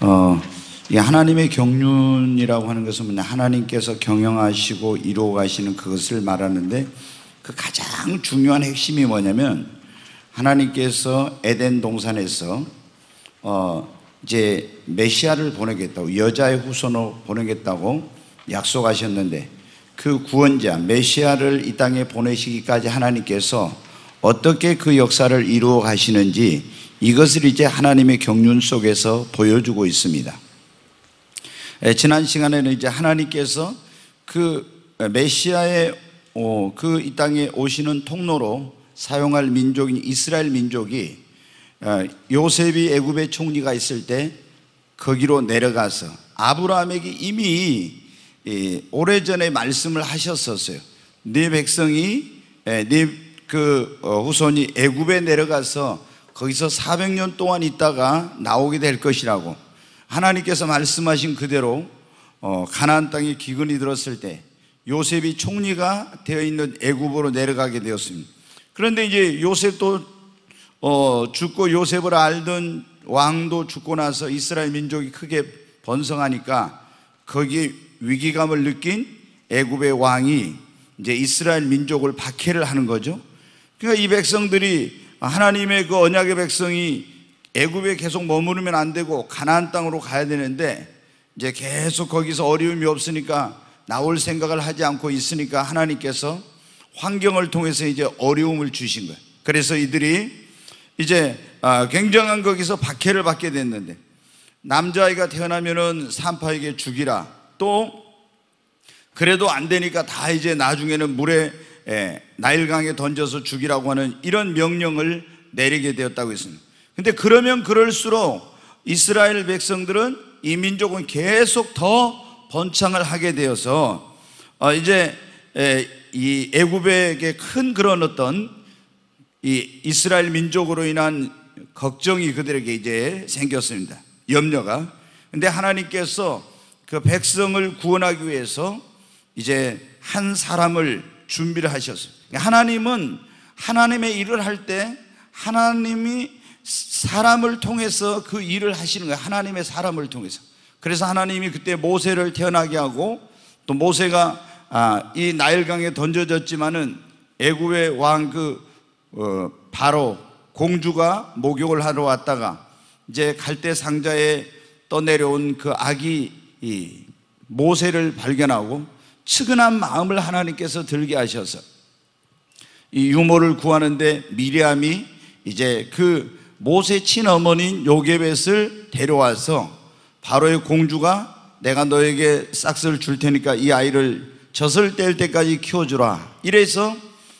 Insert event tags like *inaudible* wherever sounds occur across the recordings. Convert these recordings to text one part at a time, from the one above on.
어, 이 하나님의 경륜이라고 하는 것은 하나님께서 경영하시고 이루어 가시는 그것을 말하는데 그 가장 중요한 핵심이 뭐냐면 하나님께서 에덴 동산에서 어, 이제 메시아를 보내겠다고 여자의 후손으로 보내겠다고 약속하셨는데 그 구원자 메시아를 이 땅에 보내시기까지 하나님께서 어떻게 그 역사를 이루어 가시는지 이것을 이제 하나님의 경륜 속에서 보여주고 있습니다. 지난 시간에는 이제 하나님께서 그 메시아의 어, 그이 땅에 오시는 통로로 사용할 민족인 이스라엘 민족이 어, 요셉이 애굽의 총리가 있을 때 거기로 내려가서 아브라함에게 이미 오래전에 말씀을 하셨었어요. 네 백성이 네그 어, 후손이 애굽에 내려가서 거기서 400년 동안 있다가 나오게 될 것이라고 하나님께서 말씀하신 그대로 어, 가나안 땅에 기근이 들었을 때 요셉이 총리가 되어 있는 애굽으로 내려가게 되었습니다. 그런데 이제 요셉도 어, 죽고 요셉을 알던 왕도 죽고 나서 이스라엘 민족이 크게 번성하니까 거기에 위기감을 느낀 애굽의 왕이 이제 이스라엘 민족을 박해를 하는 거죠. 그러니까 이 백성들이 하나님의 그 언약의 백성이 애굽에 계속 머무르면 안 되고 가나안 땅으로 가야 되는데 이제 계속 거기서 어려움이 없으니까 나올 생각을 하지 않고 있으니까 하나님께서 환경을 통해서 이제 어려움을 주신 거예요. 그래서 이들이 이제 아, 굉장한 거기서 박해를 받게 됐는데 남자아이가 태어나면은 산파에게 죽이라 또 그래도 안 되니까 다 이제 나중에는 물에 예, 나일강에 던져서 죽이라고 하는 이런 명령을 내리게 되었다고 했습니다. 근데 그러면 그럴수록 이스라엘 백성들은 이 민족은 계속 더 번창을 하게 되어서 아, 이제 예, 이 애굽에게 큰 그런 어떤 이 이스라엘 민족으로 인한 걱정이 그들에게 이제 생겼습니다. 염려가. 근데 하나님께서 그 백성을 구원하기 위해서 이제 한 사람을 준비를 하셨어요. 그러니까 하나님은 하나님의 일을 할 때 하나님이 사람을 통해서 그 일을 하시는 거예요. 하나님의 사람을 통해서. 그래서 하나님이 그때 모세를 태어나게 하고 또 모세가 아, 이 나일강에 던져졌지만은 애굽의 왕그 어, 바로 공주가 목욕을 하러 왔다가 이제 갈대 상자에 떠내려온 그 아기 모세를 발견하고 측은한 마음을 하나님께서 들게 하셔서 이 유모를 구하는데 미리암이 이제 그 모세 친어머니인 요게벳을 데려와서 바로의 공주가 내가 너에게 싹스를 줄 테니까 이 아이를 젖을 뗄 때까지 키워주라 이래서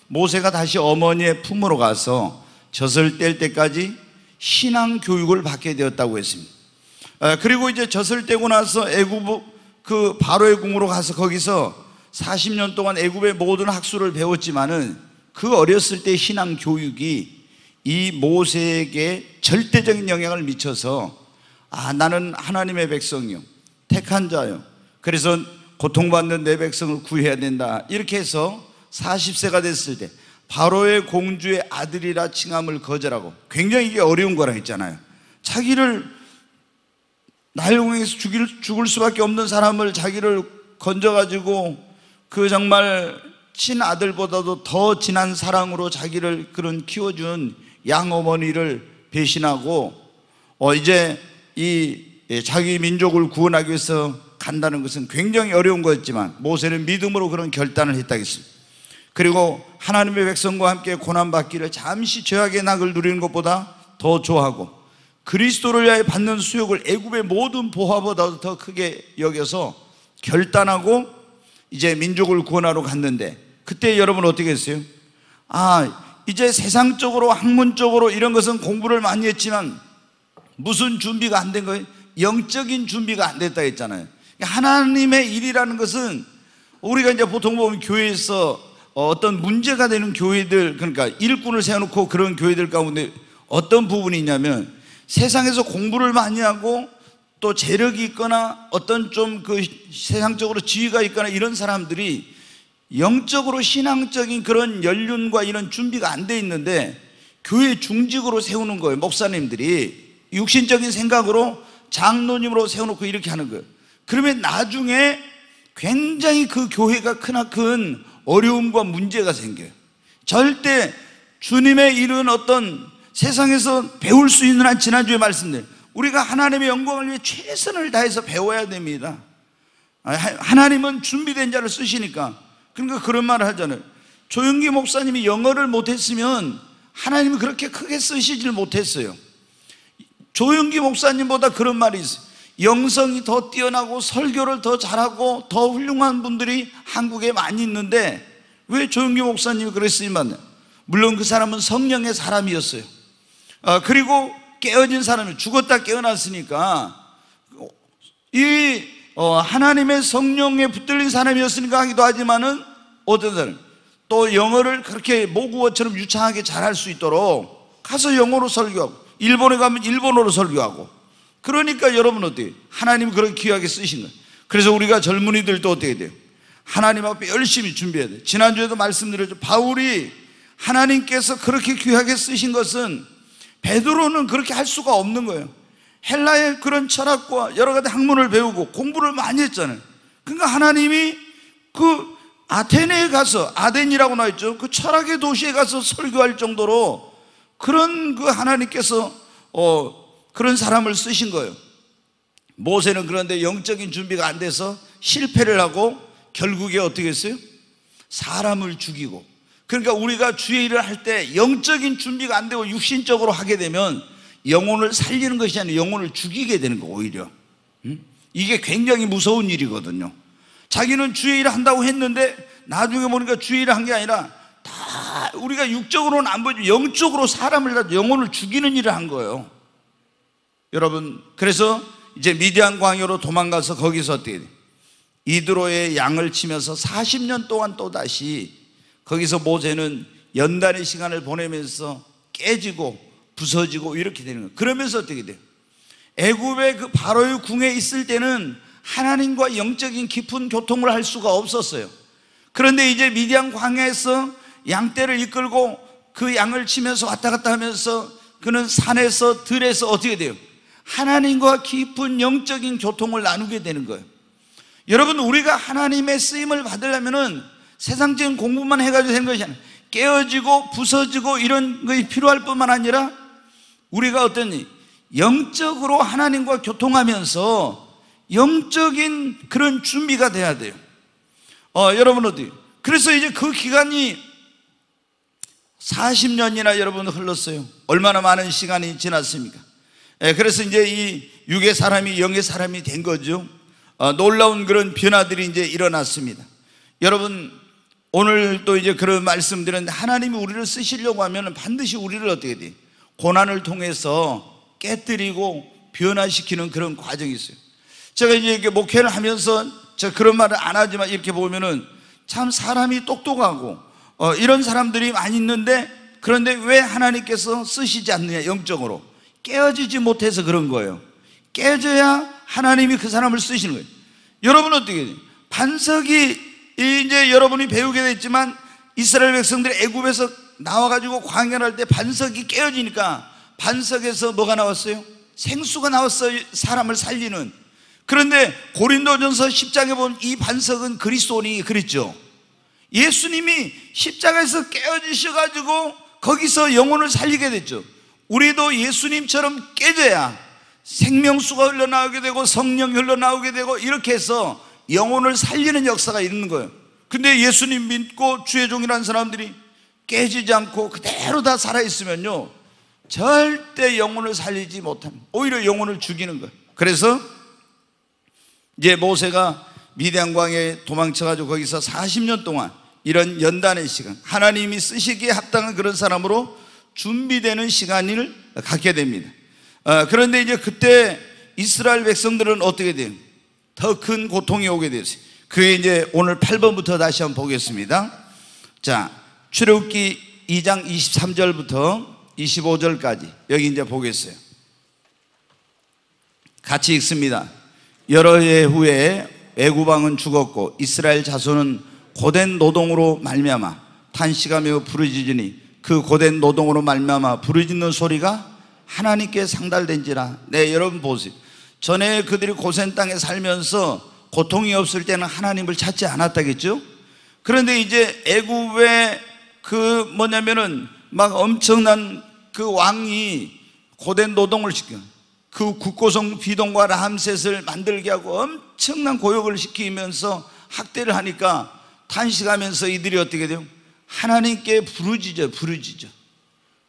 모세가 다시 어머니의 품으로 가서 젖을 뗄 때까지 신앙 교육을 받게 되었다고 했습니다 아, 그리고 이제 젖을 떼고 나서 애굽 그 바로의 궁으로 가서 거기서 40년 동안 애굽의 모든 학술을 배웠지만은 그 어렸을 때 신앙 교육이 이 모세에게 절대적인 영향을 미쳐서 아 나는 하나님의 백성이요 택한 자요 그래서 고통받는 내 백성을 구해야 된다 이렇게 해서 40세가 됐을 때 바로의 공주의 아들이라 칭함을 거절하고 굉장히 이게 어려운 거라 했잖아요 자기를 날공에서 죽일, 죽을 수밖에 없는 사람을 자기를 건져가지고 그 정말 친아들보다도 더 진한 사랑으로 자기를 그런 키워준 양어머니를 배신하고 어 이제 이 예, 자기 민족을 구원하기 위해서 간다는 것은 굉장히 어려운 거였지만 모세는 믿음으로 그런 결단을 했다겠습니다. 그리고 하나님의 백성과 함께 고난받기를 잠시 죄악의 낙을 누리는 것보다 더 좋아하고 그리스도를 위하여 받는 수욕을 애굽의 모든 보화보다 도더 크게 여겨서 결단하고 이제 민족을 구원하러 갔는데 그때 여러분 어떻게 했어요? 아 이제 세상적으로 학문적으로 이런 것은 공부를 많이 했지만 무슨 준비가 안 된 거예요? 영적인 준비가 안 됐다 했잖아요 그러니까 하나님의 일이라는 것은 우리가 이제 보통 보면 교회에서 어, 어떤 문제가 되는 교회들 그러니까 일꾼을 세워놓고 그런 교회들 가운데 어떤 부분이 있냐면 세상에서 공부를 많이 하고 또 재력이 있거나 어떤 좀 그 세상적으로 지위가 있거나 이런 사람들이 영적으로 신앙적인 그런 연륜과 이런 준비가 안 돼 있는데 교회 중직으로 세우는 거예요. 목사님들이 육신적인 생각으로 장로님으로 세워놓고 이렇게 하는 거예요. 그러면 나중에 굉장히 그 교회가 크나큰 어려움과 문제가 생겨요. 절대 주님의 이런 어떤 세상에서 배울 수 있는 한 지난주에 말씀드린 우리가 하나님의 영광을 위해 최선을 다해서 배워야 됩니다. 아, 하나님은 준비된 자를 쓰시니까. 그러니까 그런 말을 하잖아요. 조영기 목사님이 영어를 못했으면 하나님이 그렇게 크게 쓰시질 못했어요. 조영기 목사님보다 그런 말이 있어요. 영성이 더 뛰어나고 설교를 더 잘하고 더 훌륭한 분들이 한국에 많이 있는데 왜 조영기 목사님이 그랬으니만 물론 그 사람은 성령의 사람이었어요. 어, 그리고 깨어진 사람이 죽었다 깨어났으니까 이 어, 하나님의 성령에 붙들린 사람이었으니까 하기도 하지만은 어떤 사람 또 영어를 그렇게 모국어처럼 유창하게 잘할 수 있도록 가서 영어로 설교하고 일본에 가면 일본어로 설교하고 그러니까 여러분 어떻게 하나님 그런 귀하게 쓰신 거예요. 그래서 우리가 젊은이들도 어떻게 돼요? 하나님 앞에 열심히 준비해야 돼. 요 지난주에도 말씀드렸죠. 바울이 하나님께서 그렇게 귀하게 쓰신 것은 베드로는 그렇게 할 수가 없는 거예요. 헬라의 그런 철학과 여러 가지 학문을 배우고 공부를 많이 했잖아요. 그러니까 하나님이 그 아테네에 가서 아덴이라고 나와 있죠. 그 철학의 도시에 가서 설교할 정도로 그런 그 하나님께서 어 그런 사람을 쓰신 거예요. 모세는 그런데 영적인 준비가 안 돼서 실패를 하고 결국에 어떻게 했어요? 사람을 죽이고 그러니까 우리가 주의 일을 할 때 영적인 준비가 안 되고 육신적으로 하게 되면 영혼을 살리는 것이 아니라 영혼을 죽이게 되는 거 오히려 이게 굉장히 무서운 일이거든요 자기는 주의 일을 한다고 했는데 나중에 보니까 주의 일을 한 게 아니라 다 우리가 육적으로는 안 보이지만 영적으로 사람을 다 영혼을 죽이는 일을 한 거예요 여러분 그래서 이제 미디안 광야로 도망가서 거기서 어떻게 돼? 이드로의 양을 치면서 40년 동안 또다시 거기서 모세는 연단의 시간을 보내면서 깨지고 부서지고 이렇게 되는 거예요. 그러면서 어떻게 돼요? 애굽의 그 바로의 궁에 있을 때는 하나님과 영적인 깊은 교통을 할 수가 없었어요. 그런데 이제 미디안 광야에서 양떼를 이끌고 그 양을 치면서 왔다 갔다 하면서 그는 산에서 들에서 어떻게 돼요? 하나님과 깊은 영적인 교통을 나누게 되는 거예요. 여러분 우리가 하나님의 쓰임을 받으려면은 세상적인 공부만 해가지고 되는 것이 아니라 깨어지고 부서지고 이런 것이 필요할 뿐만 아니라 우리가 어떤 영적으로 하나님과 교통하면서 영적인 그런 준비가 돼야 돼요. 어, 여러분 어디? 그래서 이제 그 기간이 40년이나 여러분 흘렀어요. 얼마나 많은 시간이 지났습니까? 예, 그래서 이제 이 육의 사람이 영의 사람이 된 거죠. 어, 놀라운 그런 변화들이 이제 일어났습니다. 여러분 오늘 또 이제 그런 말씀들은 하나님이 우리를 쓰시려고 하면 반드시 우리를 어떻게 돼? 고난을 통해서 깨뜨리고 변화시키는 그런 과정이 있어요. 제가 이제 이렇게 목회를 하면서 제가 그런 말을 안 하지만 이렇게 보면은 참 사람이 똑똑하고 어, 이런 사람들이 많이 있는데 그런데 왜 하나님께서 쓰시지 않느냐 영적으로 깨어지지 못해서 그런 거예요. 깨져야 하나님이 그 사람을 쓰시는 거예요. 여러분 어떻게 돼 반석이 이제 여러분이 배우게 됐지만 이스라엘 백성들이 애굽에서 나와가지고 광야할 때 반석이 깨어지니까 반석에서 뭐가 나왔어요? 생수가 나왔어요. 사람을 살리는. 그런데 고린도전서 10장에 보면 이 반석은 그리스도니 그랬죠. 예수님이 십자가에서 깨어지셔가지고 거기서 영혼을 살리게 됐죠. 우리도 예수님처럼 깨져야 생명수가 흘러나오게 되고 성령 이 흘러나오게 되고 이렇게 해서 영혼을 살리는 역사가 있는 거예요. 근데 예수님 믿고 주의 종이라는 사람들이 깨지지 않고 그대로 다 살아있으면요. 절대 영혼을 살리지 못합니다. 오히려 영혼을 죽이는 거예요. 그래서 이제 모세가 미대한 광에 도망쳐가지고 거기서 40년 동안 이런 연단의 시간, 하나님이 쓰시기에 합당한 그런 사람으로 준비되는 시간을 갖게 됩니다. 어, 그런데 이제 그때 이스라엘 백성들은 어떻게 돼요? 더큰 고통이 오게 됐어요. 그게 이제 오늘 8번부터 다시 한번 보겠습니다. 자, 출애굽기 2장 23절부터 25절까지 여기 이제 보겠어요. 같이 읽습니다. 여러 해 후에 애구방은 죽었고 이스라엘 자손은 고된 노동으로 말미암아 탄식하며 부르짖으니 그 고된 노동으로 말미암아 부르짖는 소리가 하나님께 상달된지라. 네, 여러분 보세요. 전에 그들이 고센 땅에 살면서 고통이 없을 때는 하나님을 찾지 않았다겠죠? 그런데 이제 애굽의 그 뭐냐면은 막 엄청난 그 왕이 고된 노동을 시켜 그 국고성 비동과 라함셋을 만들게 하고 엄청난 고역을 시키면서 학대를 하니까 탄식하면서 이들이 어떻게 돼요? 하나님께 부르짖어 부르짖어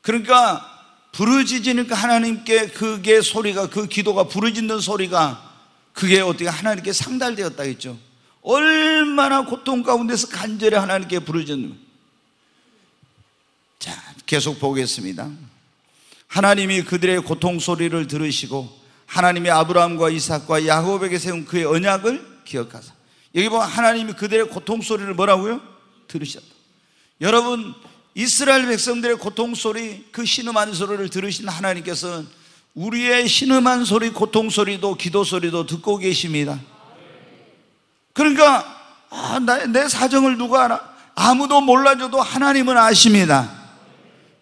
그러니까 부르짖으니까 하나님께 그게 소리가 그 기도가 부르짖는 소리가 그게 어떻게 하나님께 상달되었다했죠 얼마나 고통 가운데서 간절히 하나님께 부르짖는 자, 계속 보겠습니다. 하나님이 그들의 고통 소리를 들으시고 하나님의 아브라함과 이삭과 야곱에게 세운 그의 언약을 기억하사. 여기 보면 하나님이 그들의 고통 소리를 뭐라고요? 들으셨다. 여러분 이스라엘 백성들의 고통 소리, 그 신음한 소리를 들으신 하나님께서는 우리의 신음한 소리, 고통 소리도 기도 소리도 듣고 계십니다. 그러니까 아, 나, 내 사정을 누가 알아? 아무도 몰라줘도 하나님은 아십니다.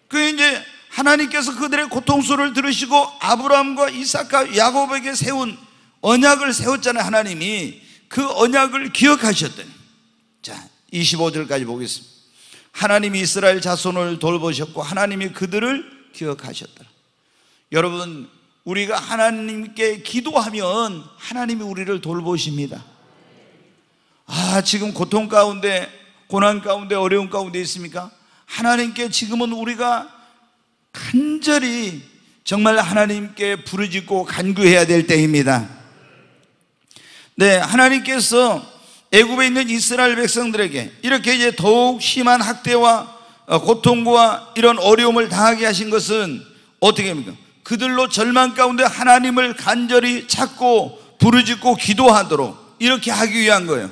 그 이제 하나님께서 그들의 고통 소를 들으시고 아브라함과 이삭과 야곱에게 세운 언약을 세웠잖아요. 하나님이 그 언약을 기억하셨더니 자 25절까지 보겠습니다. 하나님이 이스라엘 자손을 돌보셨고 하나님이 그들을 기억하셨더라. 여러분, 우리가 하나님께 기도하면 하나님이 우리를 돌보십니다. 아, 지금 고통 가운데, 고난 가운데, 어려운 가운데 있습니까? 하나님께 지금은 우리가 간절히 정말 하나님께 부르짖고 간구해야 될 때입니다. 네, 하나님께서 애굽에 있는 이스라엘 백성들에게 이렇게 이제 더욱 심한 학대와 어, 고통과 이런 어려움을 당하게 하신 것은 어떻게 합니까? 그들로 절망 가운데 하나님을 간절히 찾고 부르짖고 기도하도록 이렇게 하기 위한 거예요.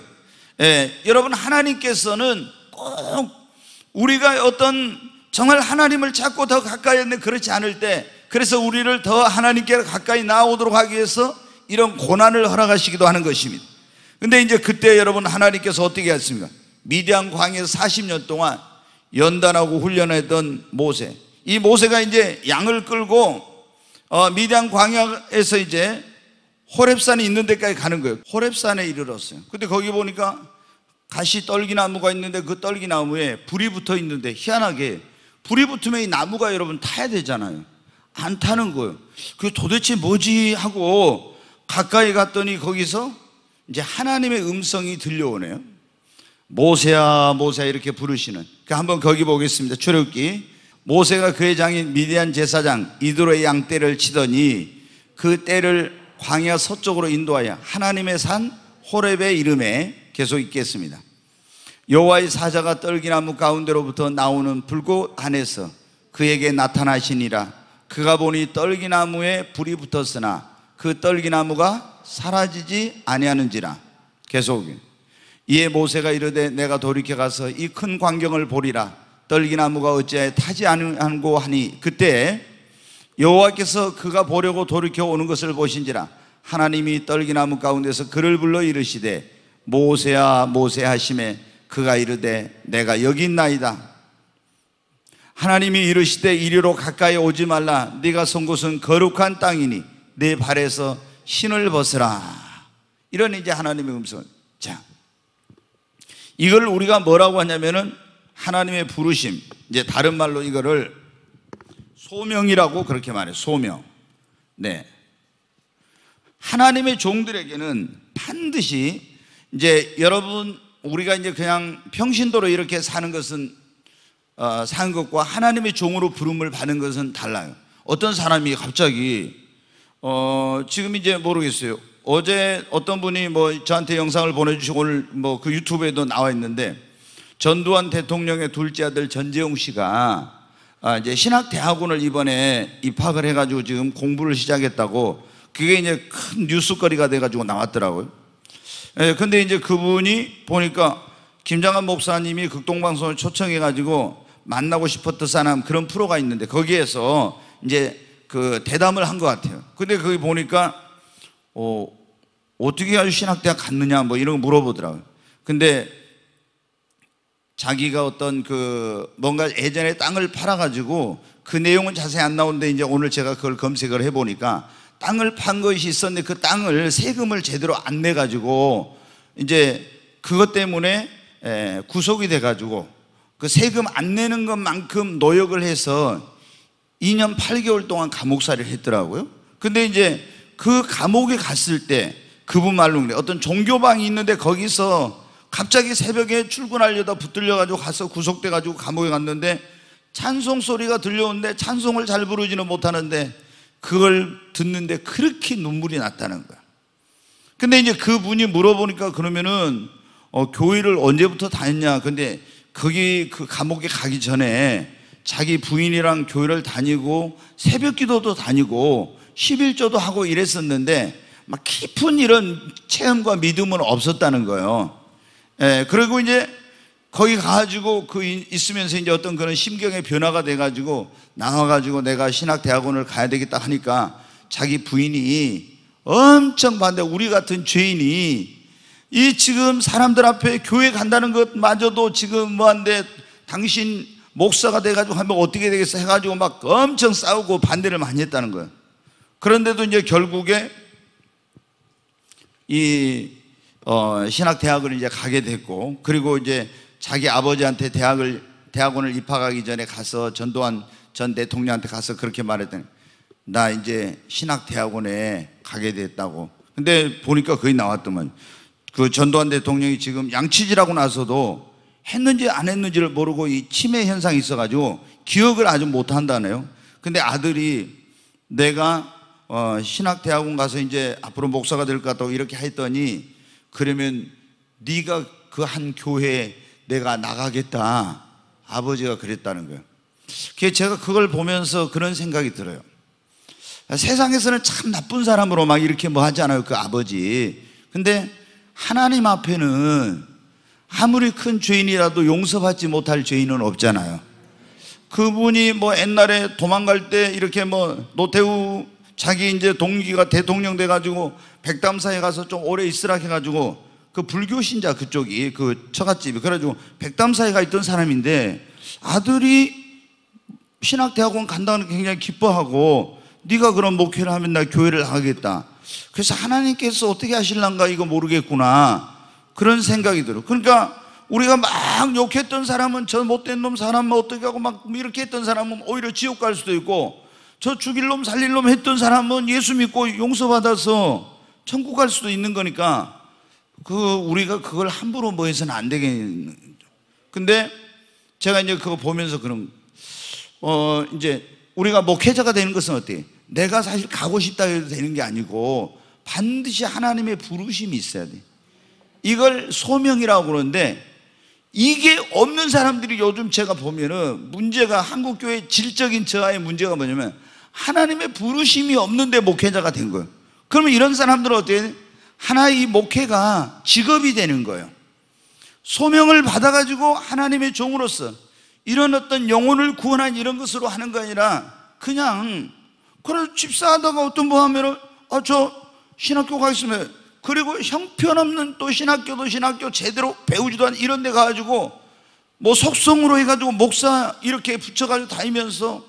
예, 여러분 하나님께서는 꼭 우리가 어떤 정말 하나님을 찾고 더 가까이 있는 그렇지 않을 때 그래서 우리를 더 하나님께 가까이 나오도록 하기 위해서 이런 고난을 허락하시기도 하는 것입니다. 근데 이제 그때 여러분 하나님께서 어떻게 하십니까? 미디안 광에 40년 동안 연단하고 훈련했던 모세. 이 모세가 이제 양을 끌고 어, 미디안 광야에서 이제 호랩산이 있는 데까지 가는 거예요. 호랩산에 이르렀어요. 근데 거기 보니까 가시 떨기나무가 있는데 그 떨기나무에 불이 붙어 있는데 희한하게 불이 붙으면 이 나무가 여러분 타야 되잖아요. 안 타는 거예요. 그 도대체 뭐지 하고 가까이 갔더니 거기서 이제 하나님의 음성이 들려오네요. 모세야, 모세야 이렇게 부르시는. 그 한 번 거기 보겠습니다. 출애굽기 모세가 그의 장인 미디안 제사장 이드로의 양떼를 치더니 그 떼를 광야 서쪽으로 인도하여 하나님의 산 호렙의 이름에 계속 있겠습니다. 여호와의 사자가 떨기나무 가운데로부터 나오는 불꽃 안에서 그에게 나타나시니라. 그가 보니 떨기나무에 불이 붙었으나 그 떨기나무가 사라지지 아니하는지라 계속 이에 모세가 이르되 내가 돌이켜 가서 이 큰 광경을 보리라 떨기나무가 어찌하여 타지 않고 하니 그때 여호와께서 그가 보려고 돌이켜 오는 것을 보신지라 하나님이 떨기나무 가운데서 그를 불러 이르시되 모세야 모세 하심에 그가 이르되 내가 여기 있나이다 하나님이 이르시되 이리로 가까이 오지 말라 네가 선 곳은 거룩한 땅이니 내 발에서 신을 벗으라. 이런 이제 하나님의 음성. 자. 이걸 우리가 뭐라고 하냐면은 하나님의 부르심. 이제 다른 말로 이거를 소명이라고 그렇게 말해요. 소명. 네. 하나님의 종들에게는 반드시 이제 여러분 우리가 이제 그냥 평신도로 이렇게 사는 것은 어, 사는 것과 하나님의 종으로 부름을 받는 것은 달라요. 어떤 사람이 갑자기 어, 지금 이제 모르겠어요. 어제 어떤 분이 뭐 저한테 영상을 보내주시고 오늘 뭐 그 유튜브에도 나와 있는데 전두환 대통령의 둘째 아들 전재용 씨가 아, 이제 신학대학원을 이번에 입학을 해가지고 지금 공부를 시작했다고 그게 이제 큰 뉴스거리가 돼가지고 나왔더라고요. 예, 근데 이제 그분이 보니까 김장한 목사님이 극동방송을 초청해가지고 만나고 싶었던 사람 그런 프로가 있는데 거기에서 이제 그 대담을 한 것 같아요. 근데 거기 보니까 어, 어떻게 아주 신학대학 갔느냐 뭐 이런 거 물어보더라고요. 근데 자기가 어떤 그 뭔가 예전에 땅을 팔아가지고 그 내용은 자세히 안 나오는데 이제 오늘 제가 그걸 검색을 해보니까 땅을 판 것이 있었는데 그 땅을 세금을 제대로 안 내가지고 이제 그것 때문에 구속이 돼가지고 그 세금 안 내는 것만큼 노역을 해서 2년 8개월 동안 감옥살이를 했더라고요. 근데 이제 그 감옥에 갔을 때 그분 말로 그래. 어떤 종교방이 있는데 거기서 갑자기 새벽에 출근하려다 붙들려가지고 가서 구속돼가지고 감옥에 갔는데 찬송 소리가 들려오는데 찬송을 잘 부르지는 못하는데 그걸 듣는데 그렇게 눈물이 났다는 거야. 근데 이제 그분이 물어보니까 그러면은 어, 교회를 언제부터 다녔냐. 근데 거기 그 감옥에 가기 전에 자기 부인이랑 교회를 다니고 새벽 기도도 다니고 11조도 하고 이랬었는데 막 깊은 이런 체험과 믿음은 없었다는 거예요. 예, 그리고 이제 거기 가가지고 그 있으면서 이제 어떤 그런 심경의 변화가 돼가지고 나와가지고 내가 신학대학원을 가야 되겠다 하니까 자기 부인이 엄청 반대, 우리 같은 죄인이 이 지금 사람들 앞에 교회 간다는 것마저도 지금 뭐한데 당신 목사가 돼가지고 하면 어떻게 되겠어 해가지고 막 엄청 싸우고 반대를 많이 했다는 거예요. 그런데도 이제 결국에 이 어, 신학 대학을 이제 가게 됐고 그리고 이제 자기 아버지한테 대학을 대학원을 입학하기 전에 가서 전두환 전 대통령한테 가서 그렇게 말했더니 나 이제 신학 대학원에 가게 됐다고. 근데 보니까 거의 나왔더만 그 전두환 대통령이 지금 양치질하고 나서도 했는지 안 했는지를 모르고 이 치매 현상이 있어가지고 기억을 아주 못한다네요. 근데 아들이 내가 어, 신학대학원 가서 이제 앞으로 목사가 될 것 같다고 이렇게 했더니 그러면 네가 그 한 교회에 내가 나가겠다. 아버지가 그랬다는 거예요. 제가 그걸 보면서 그런 생각이 들어요. 세상에서는 참 나쁜 사람으로 막 이렇게 뭐 하지 않아요. 그 아버지. 근데 하나님 앞에는 아무리 큰 죄인이라도 용서받지 못할 죄인은 없잖아요. 그분이 뭐 옛날에 도망갈 때 이렇게 뭐 노태우 자기 이제 동기가 대통령 돼가지고 백담사에 가서 좀 오래 있으라 해가지고 그 불교 신자 그쪽이 그 처갓집이 그래가지고 백담사에 가 있던 사람인데 아들이 신학대학원 간다는 게 굉장히 기뻐하고 네가 그런 목회를 하면 나 교회를 하겠다. 그래서 하나님께서 어떻게 하실란가 이거 모르겠구나. 그런 생각이 들어. 그러니까 우리가 막 욕했던 사람은 저 못된 놈 사람 어떻게 하고 막 이렇게 했던 사람은 오히려 지옥 갈 수도 있고 저 죽일 놈 살릴 놈 했던 사람은 예수 믿고 용서받아서 천국 갈 수도 있는 거니까 그 우리가 그걸 함부로 뭐 해서는 안 되겠는 데 근데 제가 이제 그거 보면서 그런 어 이제 우리가 목회자가 되는 것은 어때? 내가 사실 가고 싶다 해도 되는 게 아니고 반드시 하나님의 부르심이 있어야 돼. 이걸 소명이라고 그러는데 이게 없는 사람들이 요즘 제가 보면은 문제가 한국 교회 질적인 저하의 문제가 뭐냐면 하나님의 부르심이 없는데 목회자가 된 거예요. 그러면 이런 사람들은 어때요? 하나의 목회가 직업이 되는 거예요. 소명을 받아가지고 하나님의 종으로서 이런 어떤 영혼을 구원한 이런 것으로 하는 거 아니라 그냥 그걸 집사하다가 어떤 뭐 하면은 아저 어, 신학교 가 있으면 그리고 형편없는 또 신학교도 신학교 제대로 배우지도 않은 이런 데 가가지고 뭐 속성으로 해가지고 목사 이렇게 붙여가지고 다니면서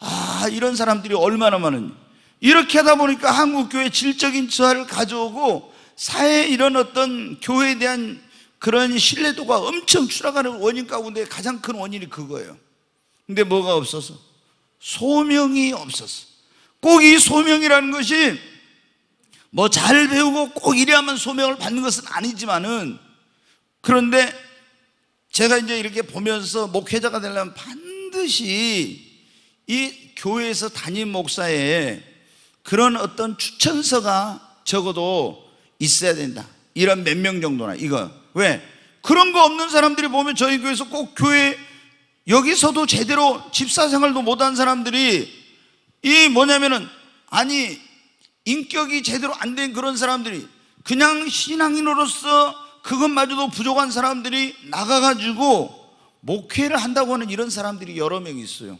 아 이런 사람들이 얼마나 많은 이렇게 하다 보니까 한국 교회 질적인 저하를 가져오고 사회 에 이런 어떤 교회에 대한 그런 신뢰도가 엄청 추락하는 원인 가운데 가장 큰 원인이 그거예요. 근데 뭐가 없어서 소명이 없어서 꼭이 소명이라는 것이 뭐잘 배우고 꼭 이래야만 소명을 받는 것은 아니지만은 그런데 제가 이제 이렇게 보면서 목회자가 되려면 반드시 이 교회에서 담임 목사의 그런 어떤 추천서가 적어도 있어야 된다. 이런 몇 명 정도나 이거. 왜? 그런 거 없는 사람들이 보면 저희 교회에서 꼭 교회 여기서도 제대로 집사 생활도 못 한 사람들이 이 뭐냐면은 아니 인격이 제대로 안 된 그런 사람들이 그냥 신앙인으로서 그것마저도 부족한 사람들이 나가가지고 목회를 한다고 하는 이런 사람들이 여러 명 있어요.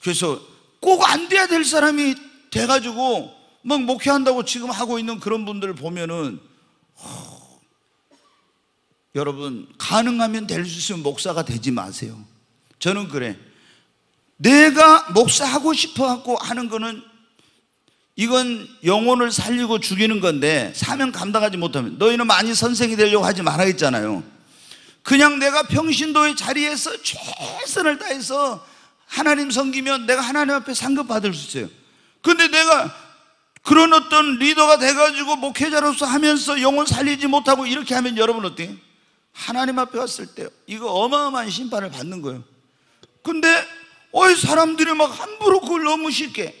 그래서 꼭 안 돼야 될 사람이 돼가지고 막 목회한다고 지금 하고 있는 그런 분들 보면은 어, 여러분 가능하면 될 수 있으면 목사가 되지 마세요. 저는 그래. 내가 목사하고 싶어 하고 하는 거는 이건 영혼을 살리고 죽이는 건데 사명 감당하지 못하면 너희는 많이 선생이 되려고 하지 말아 했잖아요. 그냥 내가 평신도의 자리에서 최선을 다해서 하나님 섬기면 내가 하나님 앞에 상급 받을 수 있어요. 근데 내가 그런 어떤 리더가 돼가지고 목회자로서 하면서 영혼 살리지 못하고 이렇게 하면 여러분 어때요? 하나님 앞에 왔을 때 이거 어마어마한 심판을 받는 거예요. 근데 어이 사람들이 막 함부로 그걸 너무 쉽게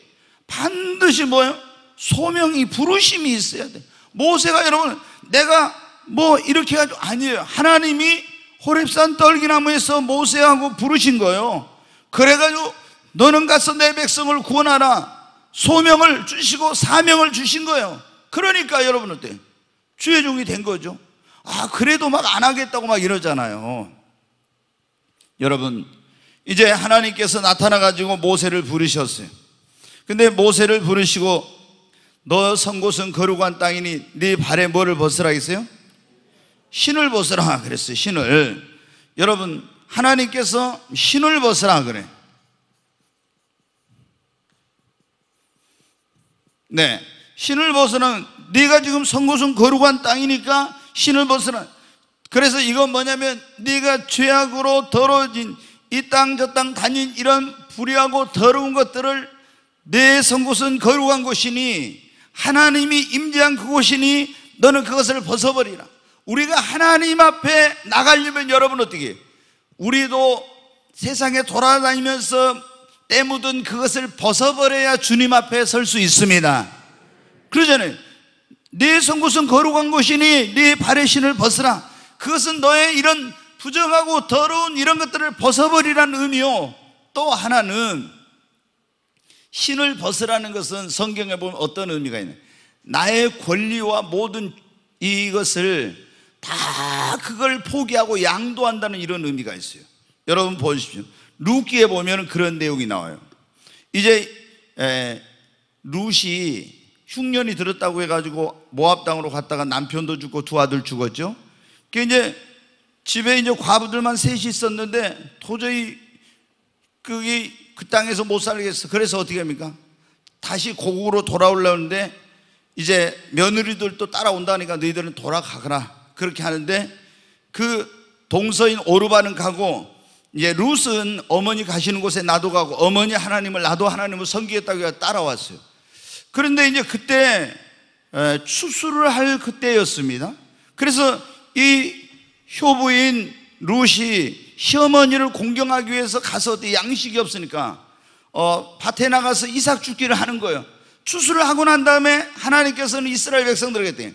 반드시 뭐예요? 소명이 부르심이 있어야 돼. 모세가 여러분 내가 뭐 이렇게 해가지고 아니에요. 하나님이 호랩산 떨기나무에서 모세하고 부르신 거예요. 그래가지고 너는 가서 내 백성을 구원하라. 소명을 주시고 사명을 주신 거예요. 그러니까 여러분 어때? 주의 종이 된 거죠. 아, 그래도 막 안 하겠다고 막 이러잖아요. 여러분, 이제 하나님께서 나타나가지고 모세를 부르셨어요. 근데 모세를 부르시고 너선 곳은 거룩한 땅이니 네 발에 뭐를 벗으라 했어요? 신을 벗으라 그랬어요. 신을. 여러분 하나님께서 신을 벗으라 그래. 네. 신을 벗으라. 네가 지금 선 곳은 거룩한 땅이니까 신을 벗으라. 그래서 이건 뭐냐면 네가 죄악으로 더러진 이 땅 저땅 땅 다닌 이런 불의하고 더러운 것들을 내 성곳은 거룩한 곳이니 하나님이 임재한 그곳이니 너는 그것을 벗어버리라. 우리가 하나님 앞에 나가려면 여러분 어떻게? 우리도 세상에 돌아다니면서 때 묻은 그것을 벗어버려야 주님 앞에 설 수 있습니다. 그러잖아요. 네 송곳은 거룩한 곳이니 네 발의 신을 벗으라. 그것은 너의 이런 부정하고 더러운 이런 것들을 벗어버리라는 의미요. 또 하나는 신을 벗으라는 것은 성경에 보면 어떤 의미가 있나요? 나의 권리와 모든 이것을 다 그걸 포기하고 양도한다는 이런 의미가 있어요. 여러분 보십시오. 루키에 보면 그런 내용이 나와요. 이제 에, 룻이 흉년이 들었다고 해가지고 모압 땅으로 갔다가 남편도 죽고 두 아들 죽었죠. 그 이제 집에 이제 과부들만 셋이 있었는데 도저히 그게 그 땅에서 못 살겠어. 그래서 어떻게 합니까? 다시 고국으로 돌아올라는데 이제 며느리들도 따라온다니까 너희들은 돌아가거라. 그렇게 하는데 그 동서인 오르반은 가고 이제 루스는 어머니 가시는 곳에 나도 가고 어머니 하나님을 나도 하나님을 섬기겠다고 해서 따라왔어요. 그런데 이제 그때 추수를 할 그때였습니다. 그래서 이 효부인 루시 시어머니를 공경하기 위해서 가서 양식이 없으니까 어, 밭에 나가서 이삭 죽기를 하는 거예요. 추수를 하고 난 다음에 하나님께서는 이스라엘 백성들에게 대요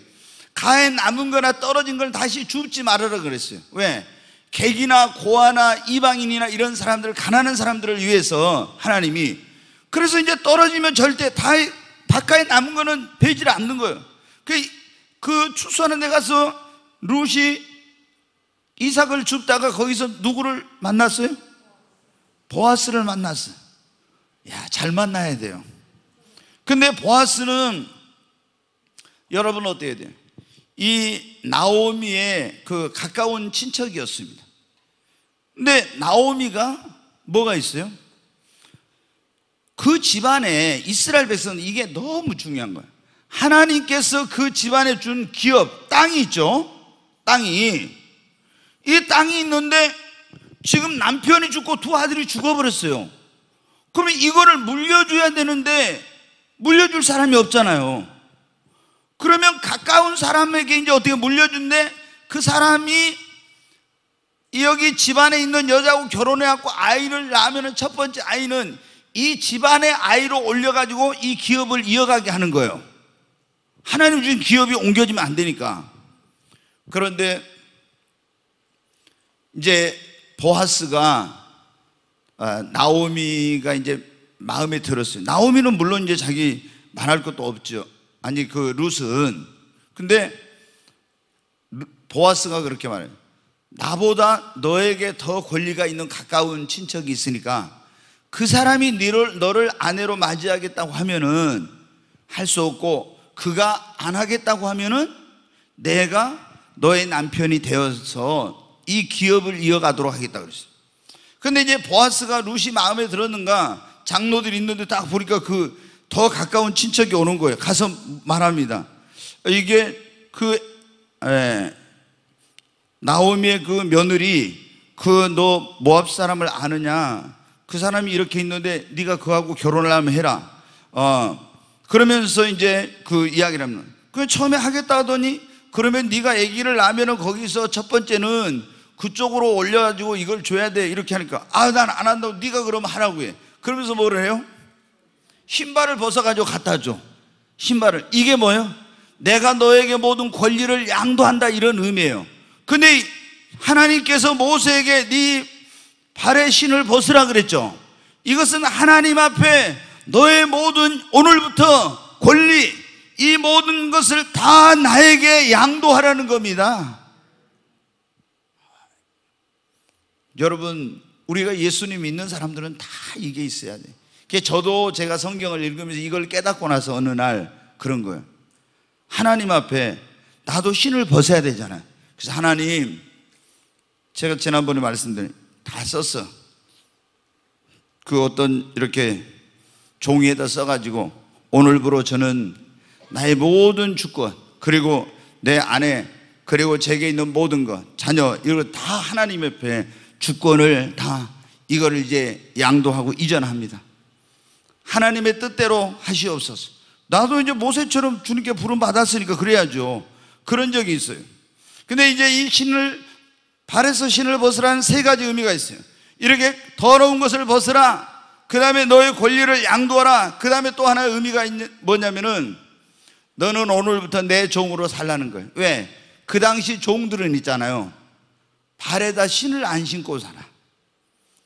가에 남은 거나 떨어진 걸 다시 줍지 말아라 그랬어요. 왜? 객이나 고아나 이방인이나 이런 사람들, 가난한 사람들을 위해서 하나님이 그래서 이제 떨어지면 절대 다 바깥에 남은 거는 베지를 않는 거예요. 그, 그 추수하는 데 가서 루시 이삭을 줍다가 거기서 누구를 만났어요? 보아스를 만났어요. 야, 잘 만나야 돼요. 근데 보아스는 여러분 어때야 돼요? 이 나오미의 그 가까운 친척이었습니다. 근데 나오미가 뭐가 있어요? 그 집안에 이스라엘 백성 이게 너무 중요한 거예요. 하나님께서 그 집안에 준 기업 땅이 있죠. 땅이 이 땅이 있는데 지금 남편이 죽고 두 아들이 죽어버렸어요. 그러면 이거를 물려줘야 되는데 물려줄 사람이 없잖아요. 그러면 가까운 사람에게 이제 어떻게 물려준데 그 사람이 여기 집안에 있는 여자하고 결혼해갖고 아이를 낳으면 첫 번째 아이는 이 집안의 아이로 올려가지고 이 기업을 이어가게 하는 거예요. 하나님 주신 기업이 옮겨지면 안 되니까. 그런데 이제 보아스가 아, 나오미가 이제 마음에 들었어요. 나오미는 물론 이제 자기 말할 것도 없죠. 아니 그 룻은 근데 보아스가 그렇게 말해요. 나보다 너에게 더 권리가 있는 가까운 친척이 있으니까 그 사람이 너를, 너를 아내로 맞이하겠다고 하면은 할 수 없고 그가 안 하겠다고 하면은 내가 너의 남편이 되어서 이 기업을 이어가도록 하겠다 그랬어요. 근데 이제 보아스가 루시 마음에 들었는가 장로들이 있는데 딱 보니까 그 더 가까운 친척이 오는 거예요. 가서 말합니다. 이게 그 에, 예, 나오미의 그 며느리 그 너 모압 사람을 아느냐? 그 사람이 이렇게 있는데 네가 그하고 결혼을 하면 해라. 어 그러면서 이제 그 이야기를 합니다. 그 처음에 하겠다 하더니 그러면 네가 아기를 낳으면은 거기서 첫 번째는 그쪽으로 올려가지고 이걸 줘야 돼 이렇게 하니까 아난 안 한다고 네가 그러면 하라고 해 그러면서 뭐를 해요? 신발을 벗어가지고 갖다 줘 신발을 이게 뭐예요? 내가 너에게 모든 권리를 양도한다 이런 의미예요 근데 하나님께서 모세에게 네 발의 신을 벗으라 그랬죠 이것은 하나님 앞에 너의 모든 오늘부터 권리 이 모든 것을 다 나에게 양도하라는 겁니다 여러분 우리가 예수님 믿는 사람들은 다 이게 있어야 돼. 그 저도 제가 성경을 읽으면서 이걸 깨닫고 나서 어느 날 그런 거예요. 하나님 앞에 나도 신을 벗어야 되잖아요. 그래서 하나님 제가 지난번에 말씀드린 다 썼어. 그 어떤 이렇게 종이에다 써가지고 오늘부로 저는 나의 모든 주권 그리고 내 아내 그리고 제게 있는 모든 것 자녀 이거 다 하나님 옆에 주권을 다 이거를 이제 양도하고 이전합니다. 하나님의 뜻대로 하시옵소서. 나도 이제 모세처럼 주님께 부름 받았으니까 그래야죠. 그런 적이 있어요. 근데 이제 이 신을 발에서 신을 벗으라는 세 가지 의미가 있어요. 이렇게 더러운 것을 벗으라. 그 다음에 너의 권리를 양도하라. 그 다음에 또 하나의 의미가 있는, 뭐냐면은 너는 오늘부터 내 종으로 살라는 거예요. 왜? 그 당시 종들은 있잖아요. 발에다 신을 안 신고 살아.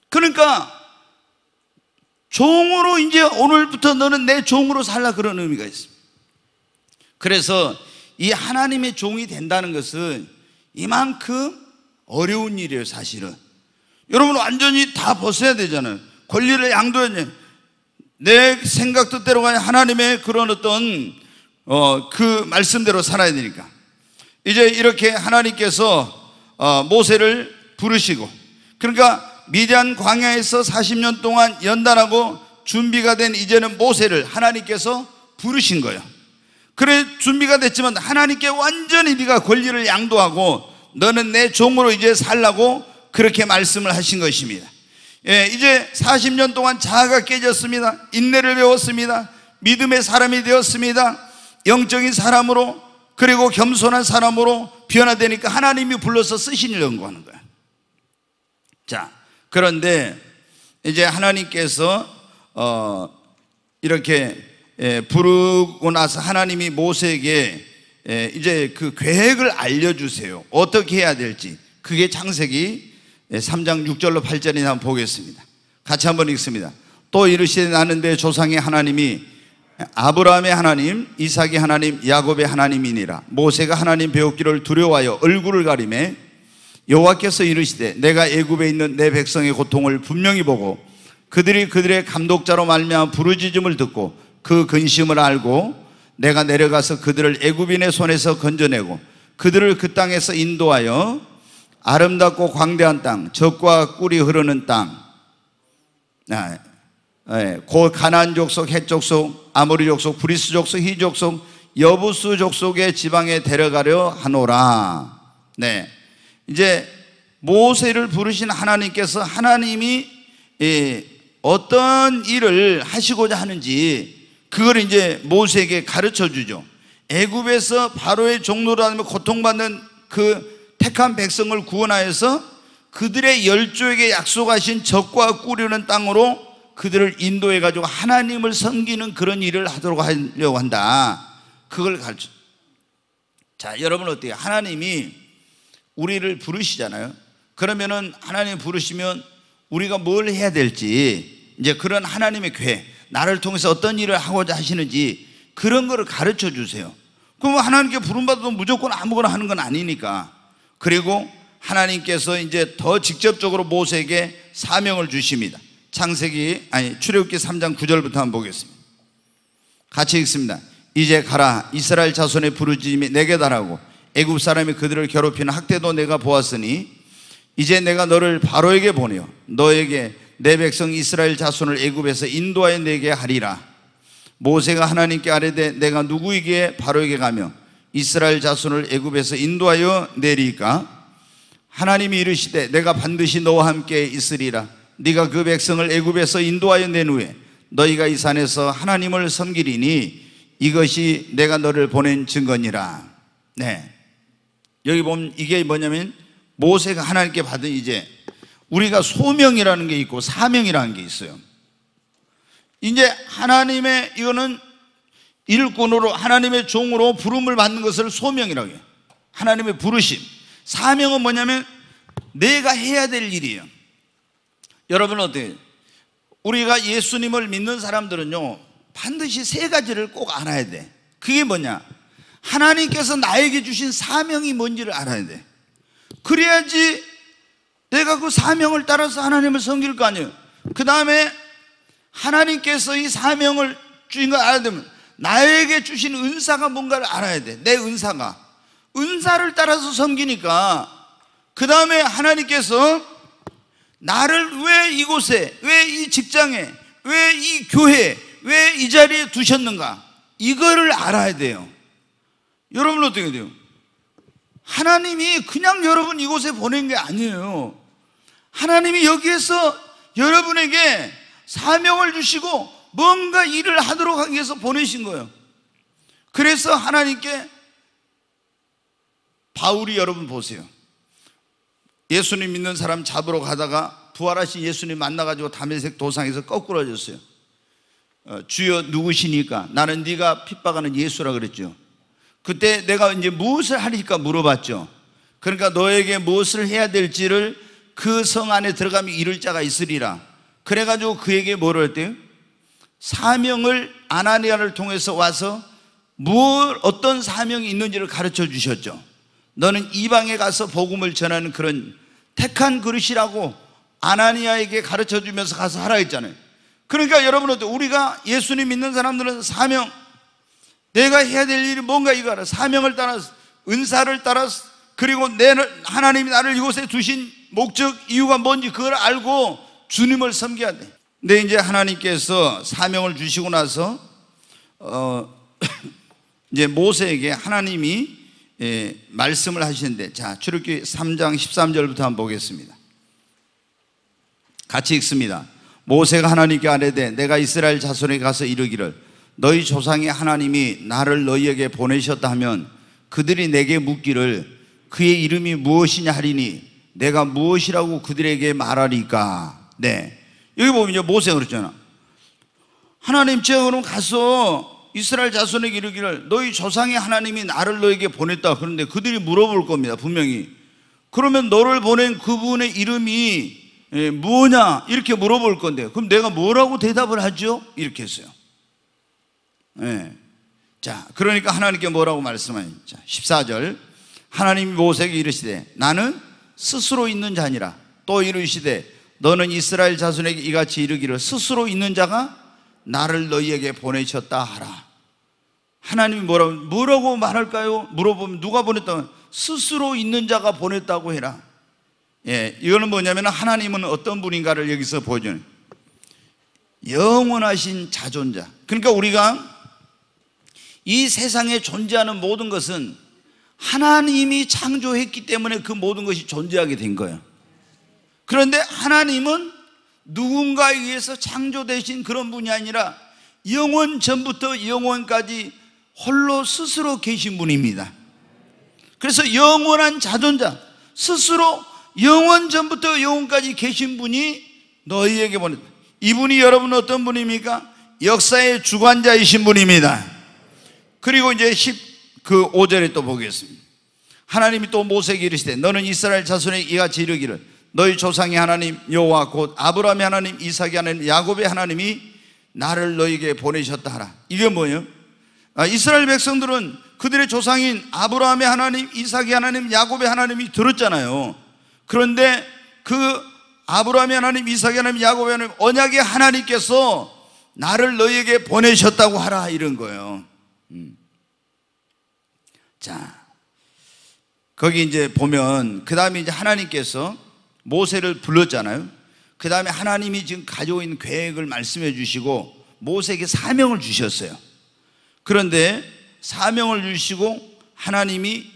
그러니까 종으로 이제 오늘부터 너는 내 종으로 살라 그런 의미가 있습니다. 그래서 이 하나님의 종이 된다는 것은 이만큼 어려운 일이에요, 사실은. 여러분 완전히 다 벗어야 되잖아요. 권리를 양도해야 내 생각 뜻대로 가냐 하나님의 그런 어떤 어, 그 말씀대로 살아야 되니까. 이제 이렇게 하나님께서 어, 모세를 부르시고 그러니까 미디안 광야에서 40년 동안 연단하고 준비가 된 이제는 모세를 하나님께서 부르신 거예요. 그래 준비가 됐지만 하나님께 완전히 네가 권리를 양도하고 너는 내 종으로 이제 살라고 그렇게 말씀을 하신 것입니다. 예, 이제 40년 동안 자아가 깨졌습니다. 인내를 배웠습니다. 믿음의 사람이 되었습니다. 영적인 사람으로 그리고 겸손한 사람으로 변화되니까 하나님이 불러서 쓰시려고 하는 거야. 자, 그런데 이제 하나님께서 어, 이렇게 예, 부르고 나서 하나님이 모세에게 예, 이제 그 계획을 알려주세요. 어떻게 해야 될지. 그게 창세기 3장 예, 6절로 8절이 한번 보겠습니다. 같이 한번 읽습니다. 또 이르시되 나는 내 조상의 하나님이 아브라함의 하나님, 이삭의 하나님, 야곱의 하나님이니라. 모세가 하나님 배웠기를 두려워하여 얼굴을 가리매 여호와께서 이르시되 내가 애굽에 있는 내 백성의 고통을 분명히 보고 그들이 그들의 감독자로 말미암아 부르짖음을 듣고 그 근심을 알고 내가 내려가서 그들을 애굽인의 손에서 건져내고 그들을 그 땅에서 인도하여 아름답고 광대한 땅, 적과 꿀이 흐르는 땅, 아, 예, 곧가난 족속, 헷 족속, 아모리 족속, 브리스 족속, 히 족속, 여부수 족속의 지방에 데려가려 하노라. 네. 이제 모세를 부르신 하나님께서 하나님이 예, 어떤 일을 하시고자 하는지 그걸 이제 모세에게 가르쳐 주죠. 애굽에서 바로의 종로로 하 고통받는 그 택한 백성을 구원하여서 그들의 열조에게 약속하신 적과 꾸리는 땅으로 그들을 인도해 가지고 하나님을 섬기는 그런 일을 하도록 하려고 한다. 그걸 가르쳐. 자, 여러분 어때요? 하나님이 우리를 부르시잖아요. 그러면은 하나님 부르시면 우리가 뭘 해야 될지 이제 그런 하나님의 계 나를 통해서 어떤 일을 하고자 하시는지 그런 거를 가르쳐 주세요. 그럼 하나님께 부름받아도 무조건 아무거나 하는 건 아니니까. 그리고 하나님께서 이제 더 직접적으로 모세에게 사명을 주십니다. 창세기 아니 출애굽기 3장 9절부터 한번 보겠습니다. 같이 읽습니다. 이제 가라 이스라엘 자손의 부르짖음이 내게 달하고 애굽 사람이 그들을 괴롭히는 학대도 내가 보았으니 이제 내가 너를 바로에게 보내어 너에게 내 백성 이스라엘 자손을 애굽에서 인도하여 내게 하리라. 모세가 하나님께 아뢰되 내가 누구에게 바로에게 가며 이스라엘 자손을 애굽에서 인도하여 내리까 하나님이 이르시되 내가 반드시 너와 함께 있으리라. 네가 그 백성을 애굽에서 인도하여 낸 후에 너희가 이 산에서 하나님을 섬기리니 이것이 내가 너를 보낸 증거니라. 네. 여기 보면 이게 뭐냐면 모세가 하나님께 받은 이제 우리가 소명이라는 게 있고 사명이라는 게 있어요. 이제 하나님의 이거는 일꾼으로 하나님의 종으로 부름을 받는 것을 소명이라고 해요. 하나님의 부르심. 사명은 뭐냐면 내가 해야 될 일이에요. 여러분 어디 우리가 예수님을 믿는 사람들은요, 반드시 세 가지를 꼭 알아야 돼. 그게 뭐냐? 하나님께서 나에게 주신 사명이 뭔지를 알아야 돼. 그래야지 내가 그 사명을 따라서 하나님을 섬길 거 아니에요. 그 다음에 하나님께서 이 사명을 주인 걸 알아야 되면 나에게 주신 은사가 뭔가를 알아야 돼. 내 은사가. 은사를 따라서 섬기니까 그 다음에 하나님께서 나를 왜 이곳에, 왜 이 직장에, 왜 이 교회에, 왜 이 자리에 두셨는가? 이거를 알아야 돼요. 여러분 어떻게 돼요? 하나님이 그냥 여러분 이곳에 보낸 게 아니에요. 하나님이 여기에서 여러분에게 사명을 주시고 뭔가 일을 하도록 하기 위해서 보내신 거예요. 그래서 하나님께 바울이 여러분 보세요. 예수님 믿는 사람 잡으러 가다가 부활하신 예수님 만나가지고 담에색 도상에서 거꾸러졌어요. 어, 주여 누구시니까 나는 네가 핍박하는 예수라 그랬죠. 그때 내가 이제 무엇을 하니까 물어봤죠. 그러니까 너에게 무엇을 해야 될지를 그 성 안에 들어가면 이룰 자가 있으리라. 그래가지고 그에게 뭐를 했대요? 사명을 아나니아를 통해서 와서 무엇 어떤 사명이 있는지를 가르쳐 주셨죠. 너는 이방에 가서 복음을 전하는 그런 택한 그릇이라고 아나니아에게 가르쳐 주면서 가서 하라 했잖아요. 그러니까 여러분 어 우리가 예수님 믿는 사람들은 사명, 내가 해야 될 일이 뭔가 이거 알 사명을 따라서, 은사를 따라서, 그리고 내 하나님이 나를 이곳에 두신 목적, 이유가 뭔지 그걸 알고 주님을 섬겨야 돼. 근데 이제 하나님께서 사명을 주시고 나서 어 *coughs* 이제 모세에게 하나님이 예, 말씀을 하시는데 자출입기 3장 13절부터 한번 보겠습니다. 같이 읽습니다. 모세가 하나님께 아뢰되 내가 이스라엘 자손에 가서 이르기를 너희 조상이 하나님이 나를 너희에게 보내셨다 하면 그들이 내게 묻기를 그의 이름이 무엇이냐 하리니 내가 무엇이라고 그들에게 말하리까. 네. 여기 보면 모세가 그랬잖아. 하나님 제가 그럼 가서 이스라엘 자손에게 이르기를 너희 조상의 하나님이 나를 너에게 보냈다. 그런데 그들이 물어볼 겁니다. 분명히. 그러면 너를 보낸 그분의 이름이 예, 뭐냐? 이렇게 물어볼 건데. 그럼 내가 뭐라고 대답을 하죠? 이렇게 했어요. 예. 자, 그러니까 하나님께 뭐라고 말씀하니? 자, 14절. 하나님이 모세에게 이르시되 나는 스스로 있는 자니라. 또 이르시되 너는 이스라엘 자손에게 이같이 이르기를 스스로 있는 자가 나를 너희에게 보내셨다 하라. 하나님이 뭐라고, 뭐라고 말할까요? 물어보면 누가 보냈다? 스스로 있는 자가 보냈다고 해라. 예, 이거는 뭐냐면 하나님은 어떤 분인가를 여기서 보여주는 영원하신 자존자. 그러니까 우리가 이 세상에 존재하는 모든 것은 하나님이 창조했기 때문에 그 모든 것이 존재하게 된 거예요. 그런데 하나님은 누군가에 의해서 창조되신 그런 분이 아니라 영원 전부터 영원까지 홀로 스스로 계신 분입니다. 그래서 영원한 자존자, 스스로 영원 전부터 영원까지 계신 분이 너희에게 보냈다. 이분이 여러분 어떤 분입니까? 역사의 주관자이신 분입니다. 그리고 이제 1그 5절에 또 보겠습니다. 하나님이 또 모세에게 이르시되 너는 이스라엘 자손에게 이같이 이르기를 너희 조상의 하나님 여호와 곧 아브라함의 하나님 이삭의 하나님 야곱의 하나님이 나를 너희에게 보내셨다 하라 이게 뭐예요? 아, 이스라엘 백성들은 그들의 조상인 아브라함의 하나님 이삭의 하나님 야곱의 하나님이 들었잖아요 그런데 그 아브라함의 하나님 이삭의 하나님 야곱의 하나님 언약의 하나님께서 나를 너희에게 보내셨다고 하라 이런 거예요 음. 자 거기 이제 보면 그 다음에 이제 하나님께서 모세를 불렀잖아요. 그 다음에 하나님이 지금 가지고 있는 계획을 말씀해 주시고 모세에게 사명을 주셨어요. 그런데 사명을 주시고 하나님이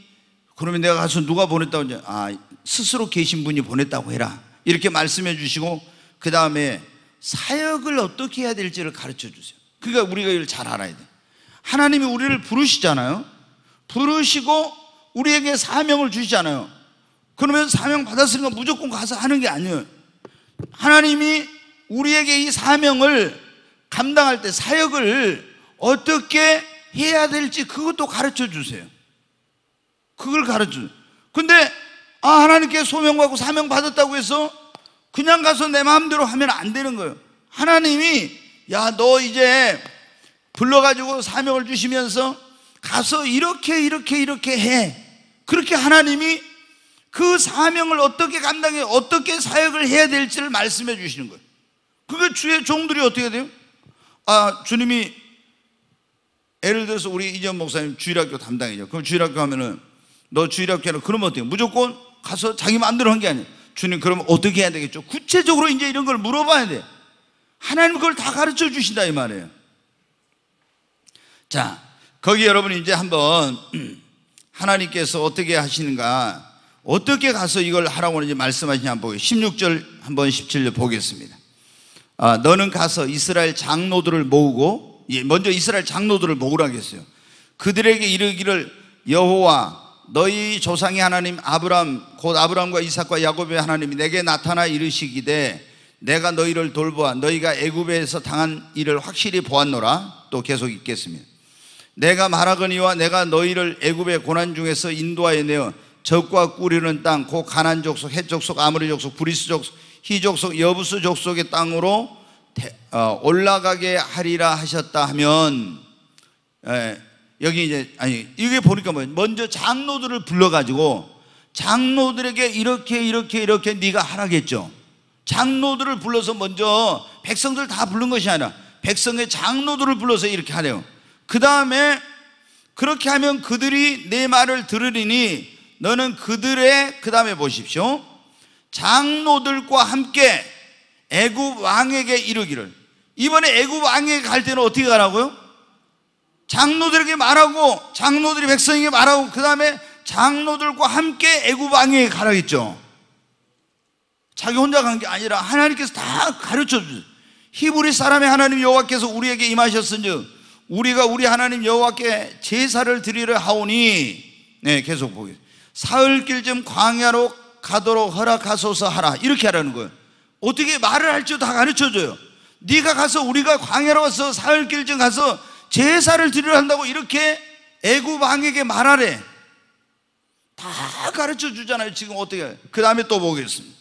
그러면 내가 가서 누가 보냈다고 하냐? 아, 스스로 계신 분이 보냈다고 해라. 이렇게 말씀해 주시고 그 다음에 사역을 어떻게 해야 될지를 가르쳐 주세요. 그러니까 우리가 이걸 잘 알아야 돼. 하나님이 우리를 부르시잖아요. 부르시고 우리에게 사명을 주시잖아요. 그러면 사명 받았으니까 무조건 가서 하는 게 아니에요. 하나님이 우리에게 이 사명을 감당할 때 사역을 어떻게 해야 될지 그것도 가르쳐 주세요. 그걸 가르쳐 주세요. 근데, 아, 하나님께 소명 받고 사명 받았다고 해서 그냥 가서 내 마음대로 하면 안 되는 거예요. 하나님이, 야, 너 이제 불러가지고 사명을 주시면서 가서 이렇게, 이렇게, 이렇게 해. 그렇게 하나님이 그 사명을 어떻게 감당해 어떻게 사역을 해야 될지를 말씀해 주시는 거예요. 그게 주의 종들이 어떻게 돼요? 아 주님이 예를 들어서 우리 이전 목사님 주일학교 담당이죠. 그럼 주일학교 하면은 너 주일학교 하 그러면 어때요? 무조건 가서 자기 마음대로 한 게 아니에요. 주님 그러면 어떻게 해야 되겠죠? 구체적으로 이제 이런 걸 물어봐야 돼. 하나님 그걸 다 가르쳐 주신다 이 말이에요. 자 거기 여러분 이제 한번 *clears throat* 하나님께서 어떻게 하시는가 어떻게 가서 이걸 하라고 하는지 말씀하시냐 한번 보고 16절 한번 17절 보겠습니다. 아, 너는 가서 이스라엘 장로들을 모으고 예, 먼저 이스라엘 장로들을 모으라고 했어요. 그들에게 이르기를 여호와 너희 조상의 하나님 아브람 곧 아브람과 이삭과 야곱의 하나님이 내게 나타나 이르시기되 내가 너희를 돌보아 너희가 애굽에서 당한 일을 확실히 보았노라 또 계속 읽겠습니다. 내가 말하거니와 내가 너희를 애굽의 고난 중에서 인도하여 내어 적과 꾸리는 땅, 고 가난 족속, 헷 족속, 아무리 족속, 브리스 족속, 희 족속, 여부스 족속의 땅으로 어, 올라가게 하리라 하셨다 하면 예, 여기 이제 아니 이게 보니까 뭐 먼저 장로들을 불러가지고 장로들에게 이렇게 이렇게 이렇게 네가 하라겠죠. 장로들을 불러서 먼저 백성들 다 부른 것이 아니라 백성의 장로들을 불러서 이렇게 하래요. 그 다음에 그렇게 하면 그들이 내 말을 들으리니 너는 그들의 그 다음에 보십시오. 장로들과 함께 애굽 왕에게 이르기를 이번에 애굽 왕에게 갈 때는 어떻게 가라고요? 장로들에게 말하고 장로들이 백성에게 말하고 그 다음에 장로들과 함께 애굽 왕에게 가라겠죠. 자기 혼자 간 게 아니라 하나님께서 다 가르쳐 주세요. 히브리 사람의 하나님 여호와께서 우리에게 임하셨은즉 우리가 우리 하나님 여호와께 제사를 드리려 하오니 네 계속 보겠습니다. 사흘길 좀 광야로 가도록 허락하소서 하라 이렇게 하라는 거예요 어떻게 말을 할지다 가르쳐줘요 네가 가서 우리가 광야로 가서 사흘길 좀 가서 제사를 드리려 한다고 이렇게 애구방에게 말하래 다 가르쳐 주잖아요 지금 어떻게 그 다음에 또 보겠습니다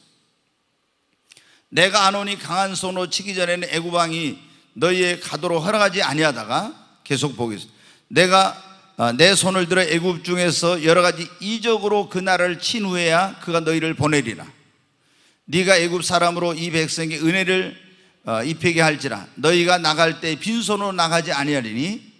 내가 안오니 강한 손으로 치기 전에는 애구방이 너희의 가도록 허락하지 아니하다가 계속 보겠습니다 내가 아, 내 손을 들어 애굽 중에서 여러 가지 이적으로 그 나라를 친 후에야 그가 너희를 보내리라. 네가 애굽 사람으로 이 백성에게 은혜를 어, 입히게 할지라. 너희가 나갈 때 빈손으로 나가지 아니하리니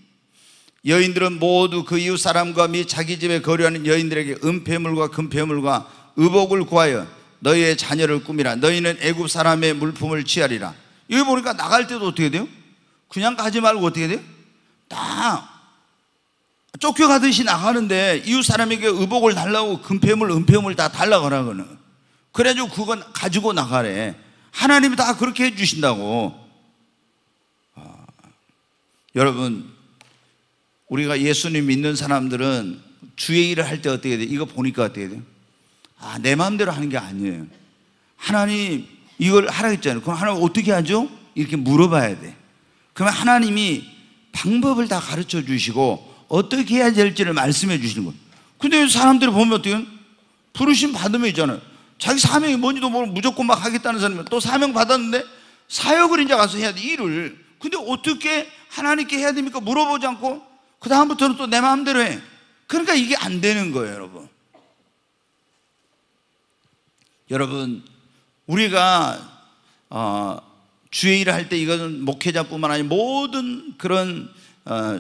여인들은 모두 그 이웃 사람과 및 자기 집에 거류하는 여인들에게 은폐물과 금폐물과 의복을 구하여 너희의 자녀를 꾸미라. 너희는 애굽 사람의 물품을 취하리라. 여기 보니까 나갈 때도 어떻게 돼요? 그냥 가지 말고 어떻게 돼요? 다 쫓겨가듯이 나가는데 이웃 사람에게 의복을 달라고 금폐물, 은폐물 다 달라고 하라고는. 그래가지고 그건 가지고 나가래. 하나님이 다 그렇게 해주신다고. 아, 여러분, 우리가 예수님 믿는 사람들은 주의 일을 할 때 어떻게 돼? 이거 보니까 어떻게 돼? 아, 내 마음대로 하는 게 아니에요. 하나님, 이걸 하라 했잖아요. 그럼 하나님 어떻게 하죠? 이렇게 물어봐야 돼. 그러면 하나님이 방법을 다 가르쳐 주시고 어떻게 해야 될지를 말씀해 주시는 거예요. 근데 사람들이 보면 어떻게 부르심 받으면 있잖아요. 자기 사명이 뭔지도 모르고 무조건 막 하겠다는 사람은 또 사명 받았는데 사역을 이제 가서 해야 돼, 일을. 근데 어떻게 하나님께 해야 됩니까? 물어보지 않고 그다음부터는 또 내 마음대로 해. 그러니까 이게 안 되는 거예요, 여러분. 여러분, 우리가 어, 주의 일을 할 때 이것은 목회자뿐만 아니라 모든 그런 어,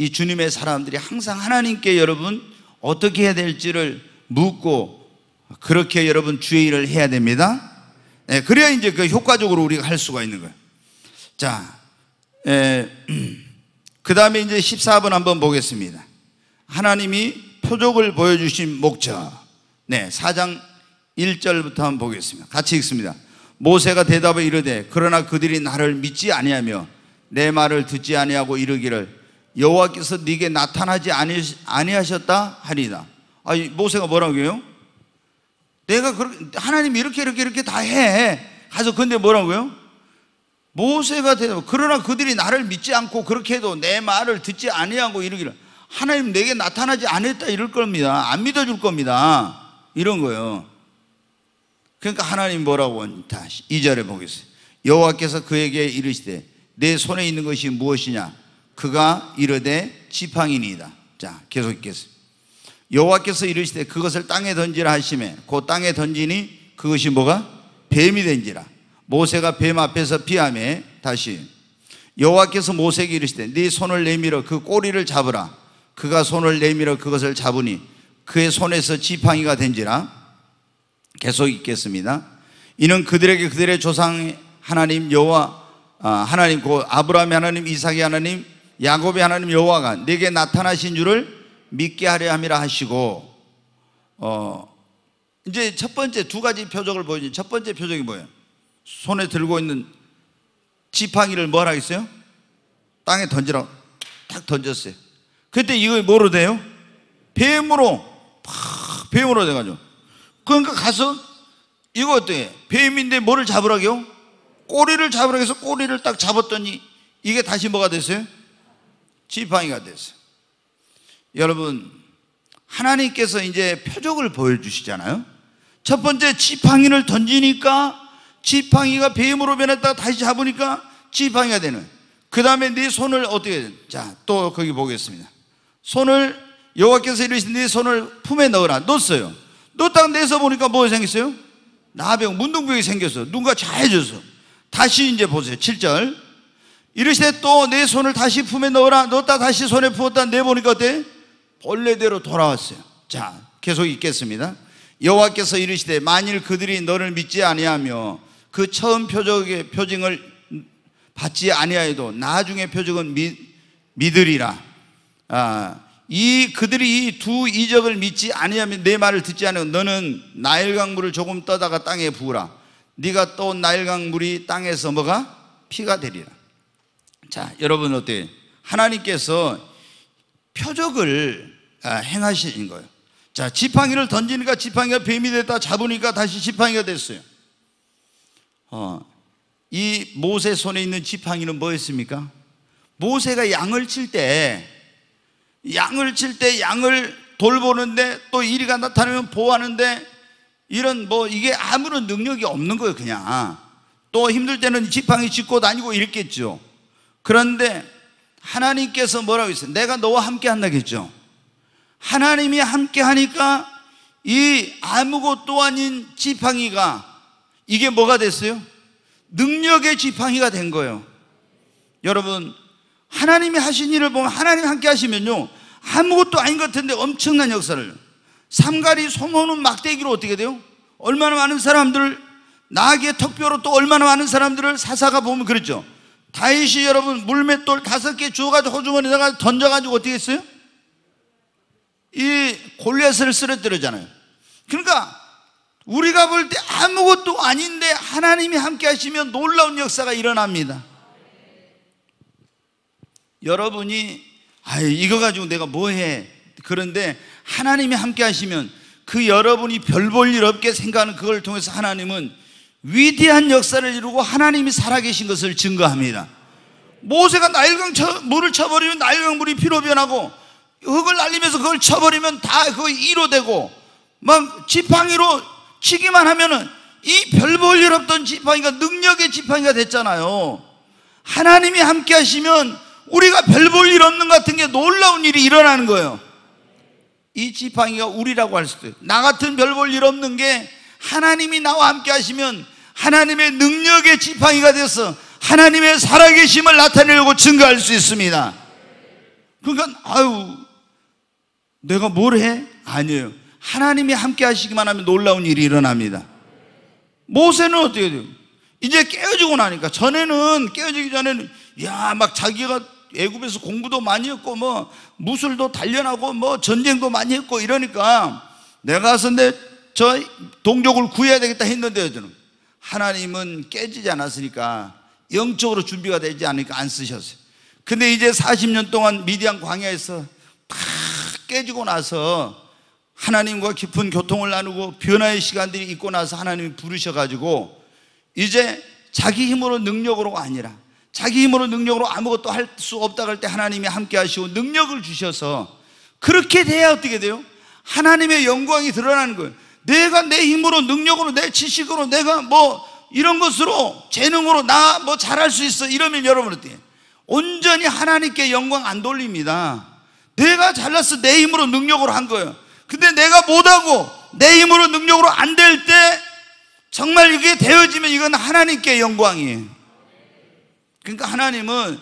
이 주님의 사람들이 항상 하나님께 여러분 어떻게 해야 될지를 묻고 그렇게 여러분 주의 일을 해야 됩니다. 예, 그래야 이제 그 효과적으로 우리가 할 수가 있는 거예요. 자, 예, *clears throat* 그 다음에 이제 14번 한번 보겠습니다. 하나님이 표적을 보여주신 목적. 네, 4장 1절부터 한번 보겠습니다. 같이 읽습니다. 모세가 대답을 이르되 그러나 그들이 나를 믿지 아니하며 내 말을 듣지 아니하고 이르기를 여호와께서 네게 나타나지 아니하셨다 하리다. 아 모세가 뭐라고 해요? 내가 그렇게 하나님 이렇게 이렇게 이렇게 다 해. 가서 근데 뭐라고요? 모세가 대답. 그러나 그들이 나를 믿지 않고 그렇게 해도 내 말을 듣지 아니하고 이러기를 하나님 내게 나타나지 않았다 이럴 겁니다. 안 믿어줄 겁니다. 이런 거예요. 그러니까 하나님 뭐라고 다 2절에 보겠어요. 여호와께서 그에게 이르시되 내 손에 있는 것이 무엇이냐 그가 이르되 지팡이니이다. 자, 계속 읽겠습니다. 여호와께서 이르시되 그것을 땅에 던지라 하심에 그 땅에 던지니 그것이 뭐가 뱀이 된지라. 모세가 뱀 앞에서 피하며 다시 여호와께서 모세에게 이르시되 네 손을 내밀어 그 꼬리를 잡으라. 그가 손을 내밀어 그것을 잡으니 그의 손에서 지팡이가 된지라. 계속 읽겠습니다. 이는 그들에게 그들의 조상 하나님 여호와 아, 하나님 그 아브라함 하나님 이삭의 하나님 야곱의 하나님 여호와가 내게 나타나신 줄을 믿게 하려 함이라 하시고 어 이제 첫 번째 두 가지 표적을 보여주니 첫 번째 표적이 뭐예요? 손에 들고 있는 지팡이를 뭐라 하 했어요? 땅에 던지라고 딱 던졌어요. 그때 이거 뭐로 돼요? 뱀으로 팍 뱀으로 돼가지고 그러니까 가서 이거 어때요 뱀인데 뭐를 잡으라고요? 꼬리를 잡으라고 해서 꼬리를 딱 잡았더니 이게 다시 뭐가 됐어요? 지팡이가 됐어요. 여러분, 하나님께서 이제 표적을 보여주시잖아요. 첫 번째 지팡이를 던지니까 지팡이가 뱀으로 변했다가 다시 잡으니까 지팡이가 되는. 그 다음에 네 손을 어떻게 해야 되는? 자, 또 거기 보겠습니다. 손을 여호와께서 이르신 네 손을 품에 넣어라. 넣었어요. 넣었다가 내서 보니까 뭐가 생겼어요? 나병, 문둥병이 생겼어요. 누군가 잘해줘서. 다시 이제 보세요. 7절. 이르시되 또 내 손을 다시 품에 넣어라 넣었다 다시 손에 부었다 내보니까 어때? 본래대로 돌아왔어요 자 계속 읽겠습니다 여호와께서 이르시되 만일 그들이 너를 믿지 아니하며 그 처음 표적의 표징을 받지 아니하여도 나중의 표적은 믿, 믿으리라 아, 이 그들이 이 두 이적을 믿지 아니하면 내 말을 듣지 않으면 너는 나일강 물을 조금 떠다가 땅에 부으라 네가 떠 나일강 물이 땅에서 뭐가 피가 되리라 자, 여러분 어때요? 하나님께서 표적을 아, 행하신 거예요. 자, 지팡이를 던지니까 지팡이가 뱀이 됐다 잡으니까 다시 지팡이가 됐어요. 어, 이 모세 손에 있는 지팡이는 뭐였습니까? 모세가 양을 칠 때, 양을 칠 때 양을 돌보는데 또 이리가 나타나면 보호하는데 이런 뭐 이게 아무런 능력이 없는 거예요, 그냥. 또 힘들 때는 지팡이 짚고 다니고 이랬겠죠. 그런데 하나님께서 뭐라고 했어요? 내가 너와 함께 한다겠죠. 하나님이 함께 하니까 이 아무것도 아닌 지팡이가 이게 뭐가 됐어요? 능력의 지팡이가 된 거예요. 여러분, 하나님이 하신 일을 보면 하나님 함께 하시면요. 아무것도 아닌 것 같은데 엄청난 역사를. 삼갈이 소모는 막대기로 어떻게 돼요? 얼마나 많은 사람들 나귀의 턱뼈로 또 얼마나 많은 사람들을 사사가 보면 그랬죠. 다윗이 여러분 물맷돌 다섯 개 주워가지고 호주머니에다가 던져가지고 어떻게 했어요? 이골리을 쓰러뜨렸잖아요. 그러니까 우리가 볼 때 아무것도 아닌데 하나님이 함께 하시면 놀라운 역사가 일어납니다. 여러분이 아 이거 가지고 내가 뭐 해? 그런데 하나님이 함께 하시면 그 여러분이 별 볼 일 없게 생각하는 그걸 통해서 하나님은 위대한 역사를 이루고 하나님이 살아계신 것을 증거합니다. 모세가 나일강 쳐, 물을 쳐버리면 나일강 물이 피로 변하고 흙을 날리면서 그걸 쳐버리면 다 그 이로 되고 막 지팡이로 치기만 하면은 이 별 볼 일 없던 지팡이가 능력의 지팡이가 됐잖아요. 하나님이 함께 하시면 우리가 별 볼 일 없는 같은 게 놀라운 일이 일어나는 거예요. 이 지팡이가 우리라고 할 수도 있어요. 나 같은 별 볼 일 없는 게 하나님이 나와 함께 하시면 하나님의 능력의 지팡이가 돼서 하나님의 살아계심을 나타내려고 증거할 수 있습니다. 그러니까 아유 내가 뭘 해? 아니에요. 하나님이 함께 하시기만 하면 놀라운 일이 일어납니다. 모세는 어떻게 돼요? 이제 깨어지고 나니까 전에는 깨어지기 전에는 야막 자기가 애굽에서 공부도 많이 했고 뭐 무술도 단련하고 뭐 전쟁도 많이 했고 이러니까 내가 가서 내저 동족을 구해야 되겠다 했는데 저는 하나님은 깨지지 않았으니까 영적으로 준비가 되지 않으니까 안 쓰셨어요. 근데 이제 40년 동안 미디안 광야에서 팍 깨지고 나서 하나님과 깊은 교통을 나누고 변화의 시간들이 있고 나서 하나님이 부르셔가지고 이제 자기 힘으로 능력으로가 아니라 자기 힘으로 능력으로 아무것도 할 수 없다 할때 하나님이 함께 하시고 능력을 주셔서 그렇게 돼야 어떻게 돼요? 하나님의 영광이 드러나는 거예요. 내가 내 힘으로 능력으로 내 지식으로 내가 뭐 이런 것으로 재능으로 나 뭐 잘할 수 있어 이러면 여러분 어때 온전히 하나님께 영광 안 돌립니다. 내가 잘났어 내 힘으로 능력으로 한 거예요. 근데 내가 못하고 내 힘으로 능력으로 안 될 때 정말 이게 되어지면 이건 하나님께 영광이에요. 그러니까 하나님은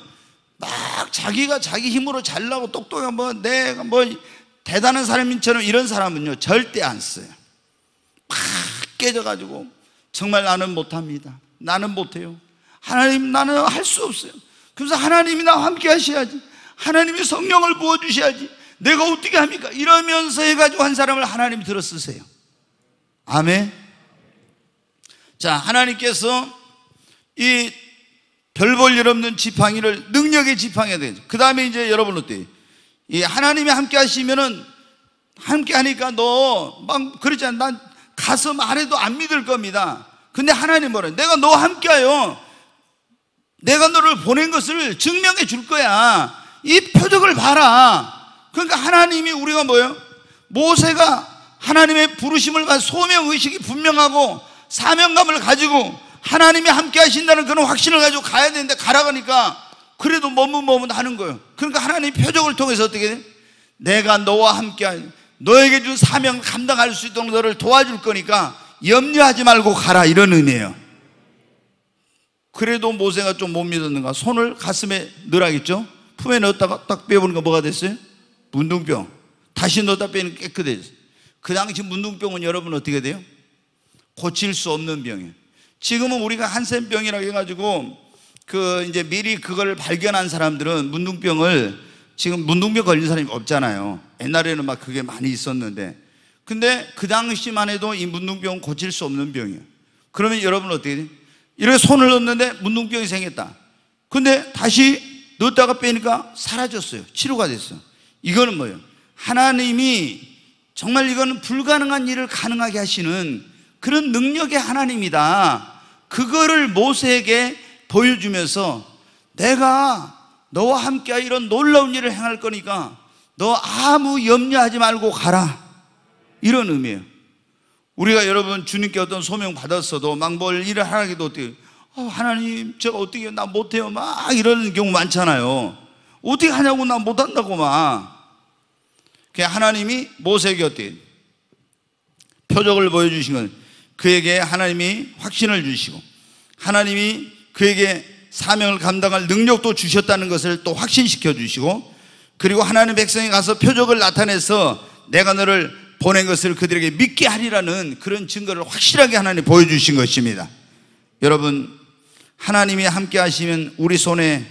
막 자기가 자기 힘으로 잘나고 똑똑한 뭐 내가 뭐 대단한 사람처럼 인 이런 사람은요 절대 안 써요. 팍 깨져가지고 정말 나는 못합니다. 나는 못해요. 하나님 나는 할 수 없어요. 그래서 하나님이 나와 함께 하셔야지. 하나님이 성령을 부어주셔야지. 내가 어떻게 합니까? 이러면서 해가지고 한 사람을 하나님 들어 쓰세요. 아멘. 자, 하나님께서 이 별 볼 일 없는 지팡이를 능력의 지팡이가 되죠. 그 다음에 이제 여러분 어때요? 이 하나님이 함께 하시면은 함께 하니까 너 막 그러지 않아. 난 가서 말해도 안 믿을 겁니다. 근데 하나님 뭐래? 내가 너 함께하여 내가 너를 보낸 것을 증명해 줄 거야. 이 표적을 봐라. 그러니까 하나님이 우리가 뭐예요? 모세가 하나님의 부르심을 가 소명 의식이 분명하고 사명감을 가지고 하나님이 함께 하신다는 그런 확신을 가지고 가야 되는데 가라가니까 그러니까 그래도 머뭇머뭇 하는 거예요. 그러니까 하나님 표적을 통해서 어떻게 돼? 내가 너와 함께 너에게 준 사명 감당할 수 있도록 너를 도와줄 거니까 염려하지 말고 가라 이런 의미예요 그래도 모세가 좀 못 믿었는가 손을 가슴에 넣으라겠죠 품에 넣었다가 딱 빼보니까 뭐가 됐어요? 문둥병 다시 넣었다 빼는 깨끗해졌어요 그 당시 문둥병은 여러분 어떻게 돼요? 고칠 수 없는 병이에요 지금은 우리가 한센병이라고 해가지고 그 이제 미리 그걸 발견한 사람들은 문둥병을 지금 문둥병 걸린 사람이 없잖아요 옛날에는 막 그게 많이 있었는데. 근데 그 당시만 해도 이 문둥병은 고칠 수 없는 병이에요. 그러면 여러분 어떻게 돼? 이렇게 손을 넣는데 문둥병이 생겼다. 근데 다시 넣었다가 빼니까 사라졌어요. 치료가 됐어요. 이거는 뭐예요? 하나님이 정말 이거는 불가능한 일을 가능하게 하시는 그런 능력의 하나님이다. 그거를 모세에게 보여주면서 내가 너와 함께 이런 놀라운 일을 행할 거니까 너 아무 염려하지 말고 가라. 이런 의미예요. 우리가 여러분 주님께 어떤 소명 받았어도 막 뭘 일을 하기도 어때요? 어, 하나님 제가 어떻게 나 못해요 막 이런 경우 많잖아요. 어떻게 하냐고 나 못한다고 막. 그냥 하나님이 모세에게 어때요? 표적을 보여주신 건 그에게 하나님이 확신을 주시고 하나님이 그에게 사명을 감당할 능력도 주셨다는 것을 또 확신시켜 주시고 그리고 하나님 백성이 가서 표적을 나타내서 내가 너를 보낸 것을 그들에게 믿게 하리라는 그런 증거를 확실하게 하나님 보여주신 것입니다. 여러분, 하나님이 함께 하시면 우리 손에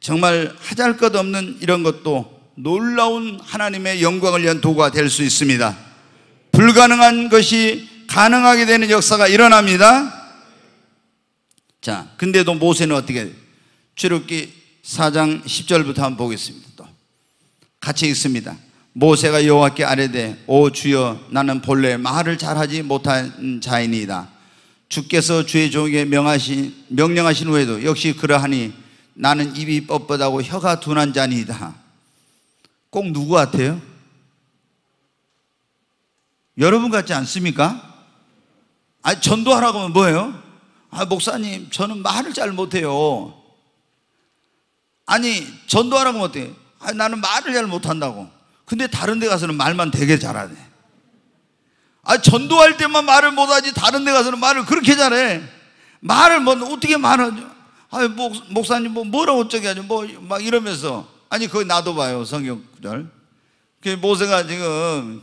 정말 하잘 것 없는 이런 것도 놀라운 하나님의 영광을 위한 도구가 될 수 있습니다. 불가능한 것이 가능하게 되는 역사가 일어납니다. 자, 근데도 모세는 어떻게 출애굽기 4장 10절부터 한번 보겠습니다. 또. 같이 읽습니다. 모세가 여호와께 아뢰되 오 주여 나는 본래 말을 잘하지 못한 자인이다. 주께서 주의 종에게 명하신 명령하신 후에도 역시 그러하니 나는 입이 뻣뻣하고 혀가 둔한 자니이다. 꼭 누구 같아요? 여러분 같지 않습니까? 아 전도하라고 하면 뭐예요? 아 목사님 저는 말을 잘 못해요. 아니 전도하라고 하면 어때요? 아, 나는 말을 잘 못한다고. 근데 다른 데 가서는 말만 되게 잘하네. 아, 전도할 때만 말을 못하지 다른 데 가서는 말을 그렇게 잘해. 말을 뭐 어떻게 말하죠? 아, 목, 목사님 뭐 뭐라고 저기 하죠? 뭐 막 이러면서. 아니, 그거 나도 봐요. 성경 구절. 그 모세가 지금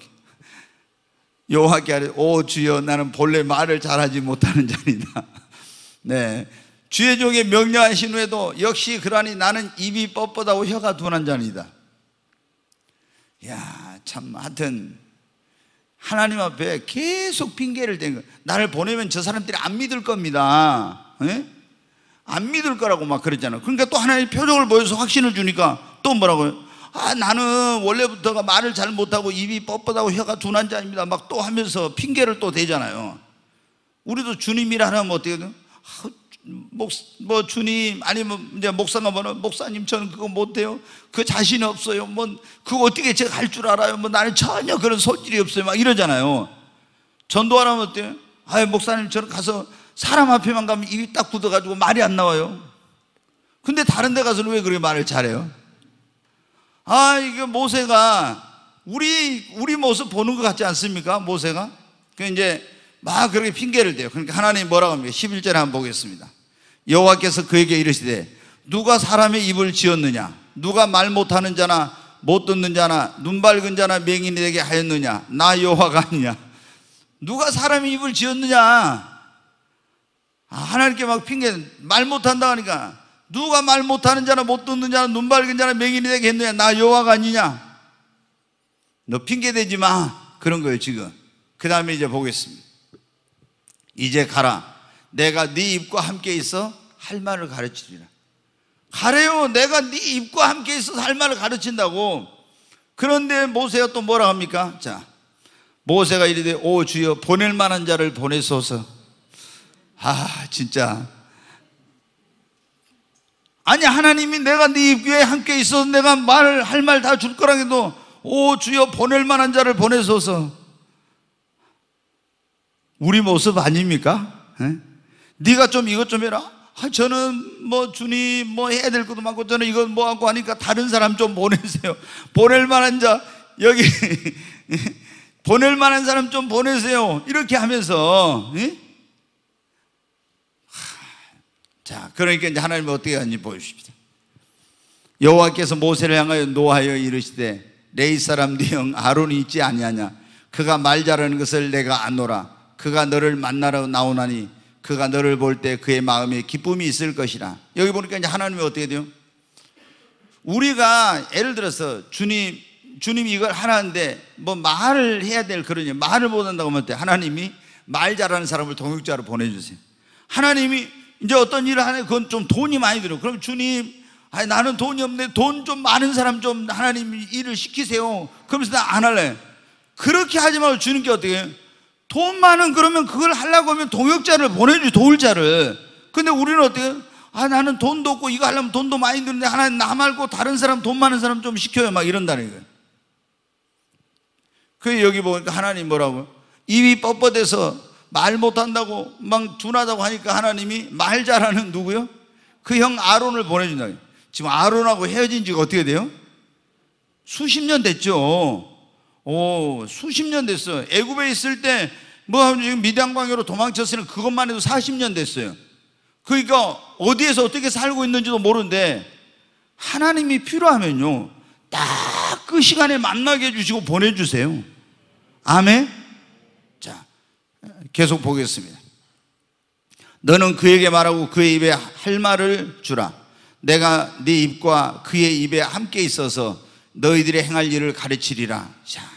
여호와께 하래오 주여 나는 본래 말을 잘하지 못하는 자이다. *laughs* 네. 주의 종에 명령하신 후에도 역시 그러니 나는 입이 뻣뻣하고 혀가 둔한 자니다. 야, 참, 하여튼, 하나님 앞에 계속 핑계를 댄 거. 나를 보내면 저 사람들이 안 믿을 겁니다. 에? 예? 안 믿을 거라고 막 그랬잖아. 그러니까 또 하나님 표정을 보여서 확신을 주니까 또 뭐라고요? 아, 나는 원래부터가 말을 잘 못하고 입이 뻣뻣하고 혀가 둔한 자입니다. 막 또 하면서 핑계를 또 대잖아요. 우리도 주님이라 하면 어떻게 든 목, 뭐 주님 아니면 뭐, 이제 목사가 뭐 목사님 저는 그거 못해요 그 자신이 없어요 뭐 그거 어떻게 제가 할 줄 알아요 뭐 나는 전혀 그런 소질이 없어요 막 이러잖아요 전도하라면 어때요? 아유 목사님 저는 가서 사람 앞에만 가면 입이 딱 굳어가지고 말이 안 나와요 근데 다른 데 가서는 왜 그렇게 말을 잘해요? 아 이게 모세가 우리 우리 모습 보는 것 같지 않습니까? 모세가 그 이제 막 그렇게 핑계를 대요 그러니까 하나님 뭐라고 합니까? 11절에 한번 보겠습니다 여호와께서 그에게 이르시되 누가 사람의 입을 지었느냐 누가 말 못하는 자나 못 듣는 자나 눈 밝은 자나 맹인에게 하였느냐 나 여호와가 아니냐 누가 사람의 입을 지었느냐 아, 하나님께 막 핑계 말 못한다 하니까 누가 말 못하는 자나 못 듣는 자나 눈 밝은 자나 맹인에게 했느냐 나 여호와가 아니냐 너 핑계 대지 마 그런 거예요 지금 그 다음에 이제 보겠습니다 이제 가라 내가 네 입과 함께 있어 할 말을 가르치리라. 가래요. 내가 네 입과 함께 있어할 말을 가르친다고. 그런데 모세가 또 뭐라 합니까? 자, 모세가 이르되 오 주여 보낼 만한 자를 보내소서. 아 진짜. 아니 하나님이 내가 네 입에 함께 있어서 내가 말할말 다 줄 거라 해도 오 주여 보낼 만한 자를 보내소서. 우리 모습 아닙니까? 에? 예? 네가 좀 이것 좀 해라. 아, 저는 뭐 주님 뭐 해야 될 것도 많고 저는 이건 뭐 하고 하니까 다른 사람 좀 보내세요. 보낼 만한 자 여기 *laughs* 보낼 만한 사람 좀 보내세요. 이렇게 하면서 자 그러니까 이제 하나님 어떻게 하는지 보여주십니다. 여호와께서 모세를 향하여 노하여 이르시되 레이 사람 네 형 아론이 있지 아니하냐 그가 말 잘하는 것을 내가 안노라 그가 너를 만나러 나오나니 그가 너를 볼 때 그의 마음에 기쁨이 있을 것이라. 여기 보니까 이제 하나님이 어떻게 돼요? 우리가 예를 들어서 주님, 주님이 이걸 하라는데 뭐 말을 해야 될 그런 말을 못한다고 하면 어 하나님이 말 잘하는 사람을 동역자로 보내주세요. 하나님이 이제 어떤 일을 하냐 그건 좀 돈이 많이 들어. 그럼 주님, 아니 나는 돈이 없네. 돈 좀 많은 사람 좀 하나님 일을 시키세요. 그러면서 나 안 할래. 그렇게 하지 말고 주님께 어떻게 해요? 돈 많은 그러면 그걸 하려고 하면 동역자를 보내주 도울자를. 근데 우리는 어떻게? 아 나는 돈도 없고 이거 하려면 돈도 많이 드는데 하나님 나 말고 다른 사람 돈 많은 사람 좀 시켜요 막 이런다는 거그 여기 보니까 하나님 뭐라고? 입이 뻣뻣해서 말 못한다고 막 준하다고 하니까 하나님이 말 잘하는 누구요? 그 형 아론을 보내준다. 지금 아론하고 헤어진 지가 어떻게 돼요? 수십 년 됐죠. 오, 수십 년 됐어요. 애굽에 있을 때뭐 지금 미디안 광야로 도망쳤으니 그것만 해도 40년 됐어요. 그러니까 어디에서 어떻게 살고 있는지도 모르는데 하나님이 필요하면요. 딱 그 시간에 만나게 해 주시고 보내 주세요. 아멘. 자, 계속 보겠습니다. 너는 그에게 말하고 그의 입에 할 말을 주라. 내가 네 입과 그의 입에 함께 있어서 너희들이 행할 일을 가르치리라. 자,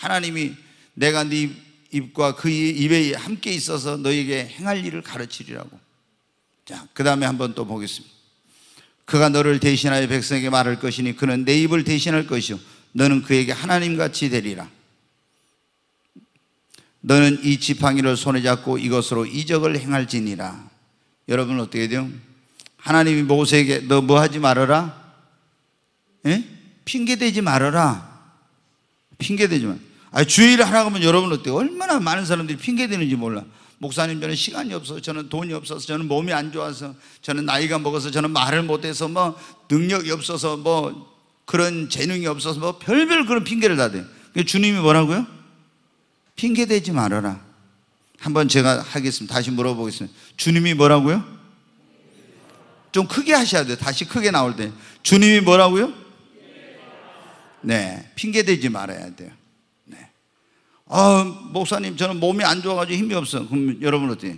하나님이 내가 네 입과 그 입에 함께 있어서 너에게 행할 일을 가르치리라고. 자, 그 다음에 한 번 또 보겠습니다. 그가 너를 대신하여 백성에게 말할 것이니 그는 내 입을 대신할 것이요. 너는 그에게 하나님같이 되리라. 너는 이 지팡이를 손에 잡고 이것으로 이적을 행할지니라. 여러분 어떻게 돼요? 하나님이 모세에게 너 뭐 하지 말아라? 예? 핑계 대지 말아라. 핑계 대지 말. 아, 주의를 하라고 하면 여러분 어때요? 얼마나 많은 사람들이 핑계대는지 몰라. 목사님 저는 시간이 없어서 저는 돈이 없어서 저는 몸이 안 좋아서 저는 나이가 먹어서 저는 말을 못해서 뭐 능력이 없어서 뭐 그런 재능이 없어서 뭐 별별 그런 핑계를 다 대요. 주님이 뭐라고요? 핑계 대지 말아라. 한번 제가 하겠습니다. 다시 물어보겠습니다. 주님이 뭐라고요? 좀 크게 하셔야 돼요. 다시 크게 나올 때. 주님이 뭐라고요? 네. 핑계 대지 말아야 돼요. 아, 목사님, 저는 몸이 안 좋아가지고 힘이 없어. 그럼 여러분 어때?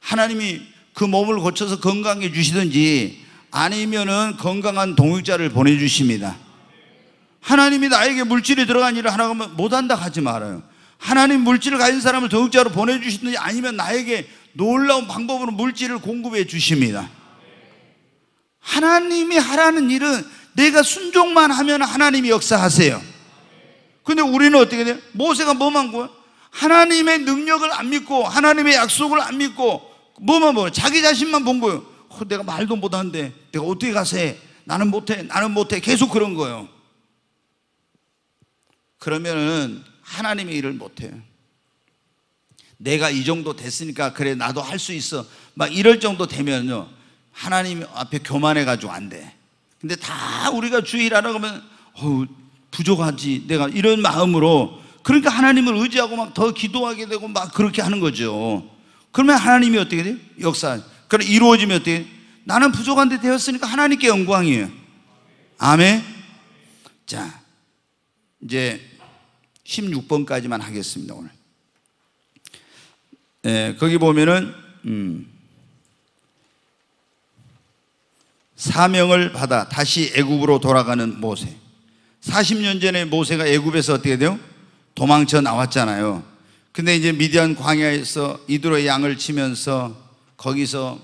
하나님이 그 몸을 고쳐서 건강해 주시든지 아니면은 건강한 동역자를 보내주십니다. 하나님이 나에게 물질이 들어간 일을 하라고 하면 못한다 하지 말아요. 하나님 물질을 가진 사람을 동역자로 보내주시든지 아니면 나에게 놀라운 방법으로 물질을 공급해 주십니다. 하나님이 하라는 일은 내가 순종만 하면 하나님이 역사하세요. 근데 우리는 어떻게 돼요? 모세가 뭐만 구해? 하나님의 능력을 안 믿고 하나님의 약속을 안 믿고 뭐만 뭐 자기 자신만 본 거예요. 어, 내가 말도 못하는데 내가 어떻게 가서 나는 못해 나는 못해 계속 그런 거예요. 그러면은 하나님의 일을 못해요. 내가 이 정도 됐으니까 그래 나도 할 수 있어 막 이럴 정도 되면요 하나님 앞에 교만해가지고 안 돼. 근데 다 우리가 주의라고 하면 어우 부족하지 내가 이런 마음으로 그러니까 하나님을 의지하고 막 더 기도하게 되고 막 그렇게 하는 거죠. 그러면 하나님이 어떻게 돼요? 역사. 그럼 그러니까 이루어지면 어떻게 돼요? 나는 부족한데 되었으니까 하나님께 영광이에요. 아멘. 자, 이제 16번까지만 하겠습니다, 오늘. 예, 거기 보면은, 음, 사명을 받아 다시 애굽으로 돌아가는 모세. 40년 전에 모세가 애굽에서 어떻게 돼요? 도망쳐 나왔잖아요. 근데 이제 미디안 광야에서 이두로 양을 치면서 거기서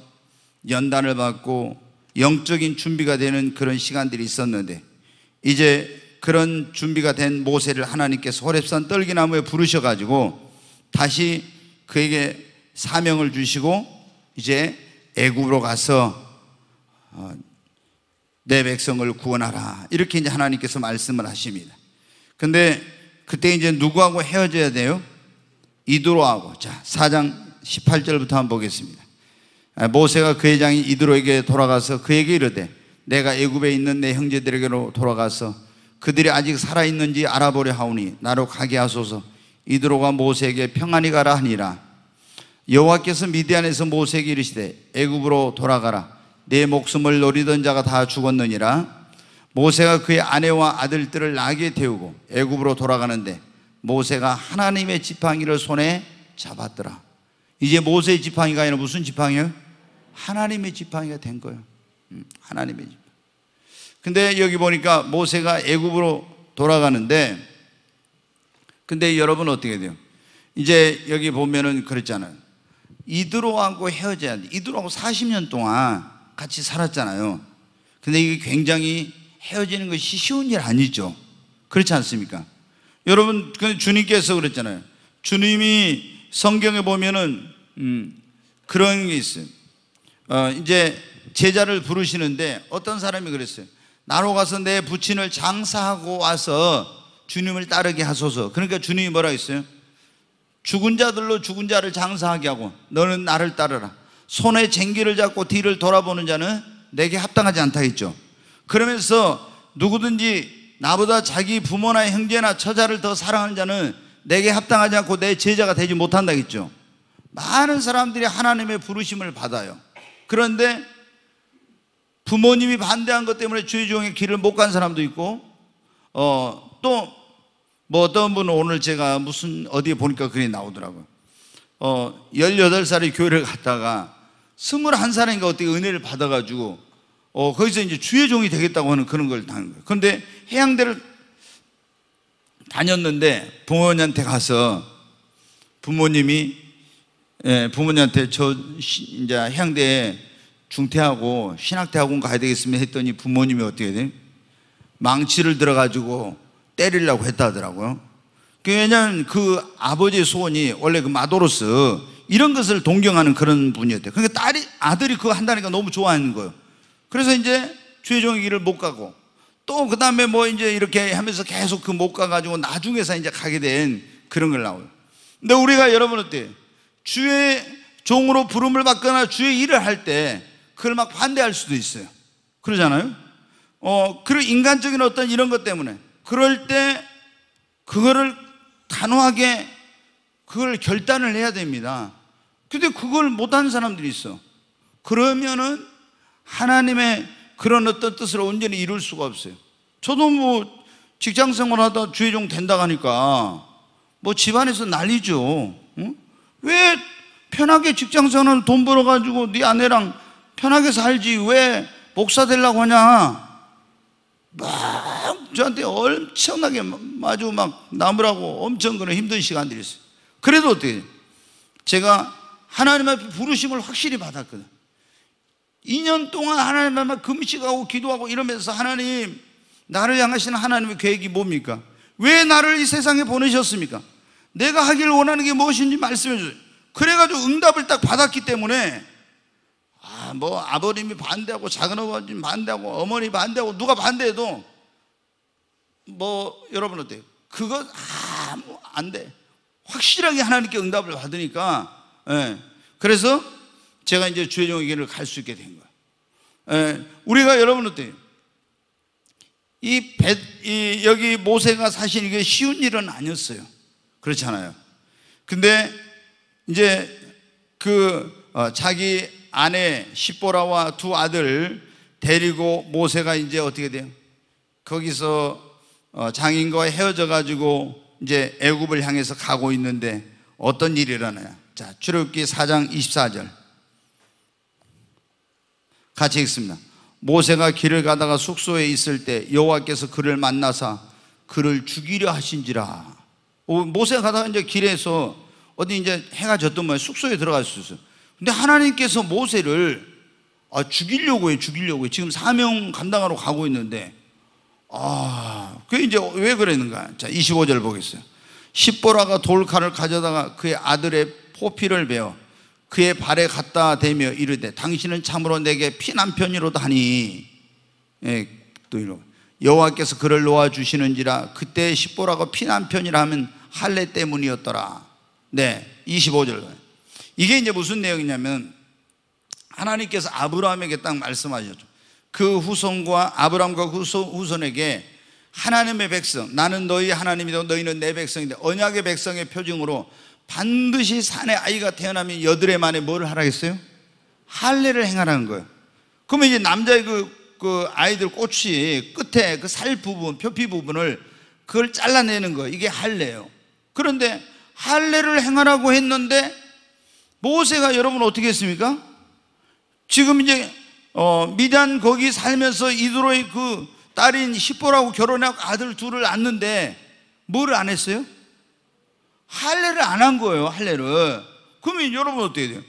연단을 받고 영적인 준비가 되는 그런 시간들이 있었는데 이제 그런 준비가 된 모세를 하나님께서 호랩산 떨기나무에 부르셔 가지고 다시 그에게 사명을 주시고 이제 애굽으로 가서 어, 내 백성을 구원하라. 이렇게 이제 하나님께서 말씀을 하십니다. 근데 그때 이제 누구하고 헤어져야 돼요? 이드로하고. 자, 4장 18절부터 한번 보겠습니다. 아, 모세가 그회장이 이드로에게 돌아가서 그에게 이르되 내가 애굽에 있는 내 형제들에게로 돌아가서 그들이 아직 살아 있는지 알아보려 하오니 나로 가게 하소서. 이드로가 모세에게 평안히 가라 하니라. 여호와께서 미디안에서 모세에게 이르시되 애굽으로 돌아가라. 내 목숨을 노리던 자가 다 죽었느니라 모세가 그의 아내와 아들들을 낙에 태우고 애굽으로 돌아가는데 모세가 하나님의 지팡이를 손에 잡았더라 이제 모세의 지팡이가 아니라 무슨 지팡이요? 하나님의 지팡이가 된 거예요 음, 하나님의 지팡이 근데 여기 보니까 모세가 애굽으로 돌아가는데 근데 여러분 어떻게 돼요? 이제 여기 보면은 그랬잖아요 이드로하고 헤어져야 돼 이드로하고 40년 동안 같이 살았잖아요. 근데 이게 굉장히 헤어지는 것이 쉬운 일 아니죠. 그렇지 않습니까? 여러분, 그 주님께서 그랬잖아요. 주님이 성경에 보면은 음, 그런 게 있어요. 어, 이제 제자를 부르시는데 어떤 사람이 그랬어요. 나로 가서 내 부친을 장사하고 와서 주님을 따르게 하소서. 그러니까 주님이 뭐라 했어요? 죽은 자들로 죽은 자를 장사하게 하고 너는 나를 따르라. 손에 쟁기를 잡고 뒤를 돌아보는 자는 내게 합당하지 않다 했죠. 그러면서 누구든지 나보다 자기 부모나 형제나 처자를 더 사랑하는 자는 내게 합당하지 않고 내 제자가 되지 못한다 했죠. 많은 사람들이 하나님의 부르심을 받아요. 그런데 부모님이 반대한 것 때문에 주의 종의 길을 못 간 사람도 있고, 어, 또, 뭐 어떤 분은 오늘 제가 무슨 어디에 보니까 글이 나오더라고요. 어, 18살에 교회를 갔다가 스물한 살인가 어떻게 은혜를 받아가지고 어, 거기서 이제 주의 종이 되겠다고 하는 그런 걸 당한 거예요. 그런데 해양대를 다녔는데 부모님한테 가서 부모님이 예, 부모님한테 저 이제 해양대에 중퇴하고 신학대학원 가야 되겠으면 했더니 부모님이 어떻게 돼? 망치를 들어가지고 때리려고 했다더라고요. 그 왜냐하면 그 아버지의 소원이 원래 그 마도로스 이런 것을 동경하는 그런 분이었대요. 그러니까 딸이, 아들이 그거 한다니까 너무 좋아하는 거예요. 그래서 이제 주의종의 길을 못 가고 또 그 다음에 뭐 이제 이렇게 하면서 계속 그 못 가가지고 나중에서 이제 가게 된 그런 걸 나와요. 근데 우리가 여러분 어때? 요 주의 종으로 부름을 받거나 주의 일을 할 때 그걸 막 반대할 수도 있어요. 그러잖아요. 어, 그리고 인간적인 어떤 이런 것 때문에 그럴 때 그거를 단호하게 그걸 결단을 해야 됩니다. 근데 그걸 못하는 사람들이 있어. 그러면은 하나님의 그런 어떤 뜻을 온전히 이룰 수가 없어요. 저도 뭐 직장 생활하다 주의종 된다 고 하니까 뭐 집안에서 난리죠. 응? 왜 편하게 직장 생활 을돈 벌어 가지고 네 아내랑 편하게 살지 왜 목사 되려고 하냐? 막 저한테 엄청나게 마주 막 남으라고 엄청 그런 힘든 시간들이 있어요. 그래도 어떻게 제가 하나님의 부르심을 확실히 받았거든. 2년 동안 하나님만 금식하고 기도하고 이러면서 하나님, 나를 향하시는 하나님의 계획이 뭡니까? 왜 나를 이 세상에 보내셨습니까? 내가 하기를 원하는 게 무엇인지 말씀해 주세요. 그래가지고 응답을 딱 받았기 때문에 아, 뭐 아버님이 반대하고 작은 어머님 반대하고 어머니 반대하고 누가 반대해도 뭐 여러분 어때요? 그거 아뭐 안 돼. 확실하게 하나님께 응답을 받으니까 예. 그래서 제가 이제 주혜종의 길을 갈 수 있게 된 거예요. 예. 우리가 여러분 어때요? 이, 배, 이 여기 모세가 사실 이게 쉬운 일은 아니었어요. 그렇잖아요. 근데 이제 그 어, 자기 아내 십보라와 두 아들 데리고 모세가 이제 어떻게 돼요? 거기서 어, 장인과 헤어져 가지고 이제 애굽을 향해서 가고 있는데 어떤 일이 일어나요? 자, 출애굽기 4장 24절. 같이 읽습니다. 모세가 길을 가다가 숙소에 있을 때 여호와께서 그를 만나사 그를 죽이려 하신지라. 모세가 가다가 이제 길에서 어디 이제 해가 졌던 모양 숙소에 들어갈 수 있어요. 근데 하나님께서 모세를 아, 죽이려고 해, 죽이려고 해. 지금 사명 감당하러 가고 있는데, 아, 그게 이제 왜 그랬는가? 자, 25절 보겠어요. 십보라가 돌칼을 가져다가 그의 아들의 호피를 베어 그의 발에 갖다 대며 이르되 당신은 참으로 내게 피난편이로다 하니 예, 또 여호와께서 그를 놓아 주시는지라 그때 십보라가 피난편이라 하면 할례 때문이었더라. 네, 25절. 이게 이제 무슨 내용이냐면 하나님께서 아브라함에게 딱 말씀하셨죠. 그 후손과 아브라함과 후손, 에게 하나님의 백성, 나는 너희 하나님이고 너희는 내 백성인데 언약의 백성의 표징으로 반드시 산에 아이가 태어나면 여드레 만에 뭘 하라겠어요? 할례를 행하라는 거예요. 그러면 이제 남자의 그, 그 아이들 꼬치 끝에 그 살 부분, 표피 부분을 그걸 잘라내는 거예요. 이게 할례예요. 그런데 할례를 행하라고 했는데 모세가 여러분 어떻게 했습니까? 지금 이제 어, 미단 거기 살면서 이드로의 그 딸인 시보라고 결혼하고 아들 둘을 낳는데 뭘 안 했어요? 할례를 안 한 거예요, 할례를. 그러면 여러분 어떻게 돼요?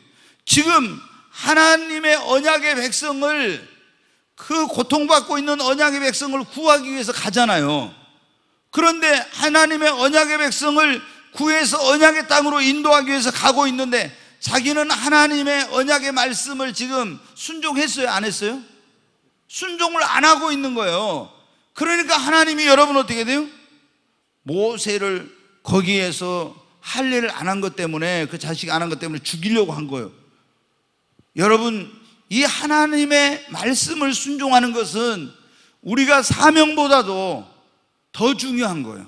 지금 하나님의 언약의 백성을 그 고통받고 있는 언약의 백성을 구하기 위해서 가잖아요. 그런데 하나님의 언약의 백성을 구해서 언약의 땅으로 인도하기 위해서 가고 있는데 자기는 하나님의 언약의 말씀을 지금 순종했어요? 안 했어요? 순종을 안 하고 있는 거예요. 그러니까 하나님이 여러분 어떻게 돼요? 모세를 거기에서 할 일을 안 한 것 때문에 그 자식 안한 것 때문에 죽이려고 한 거예요. 여러분, 이 하나님의 말씀을 순종하는 것은 우리가 사명보다도 더 중요한 거예요.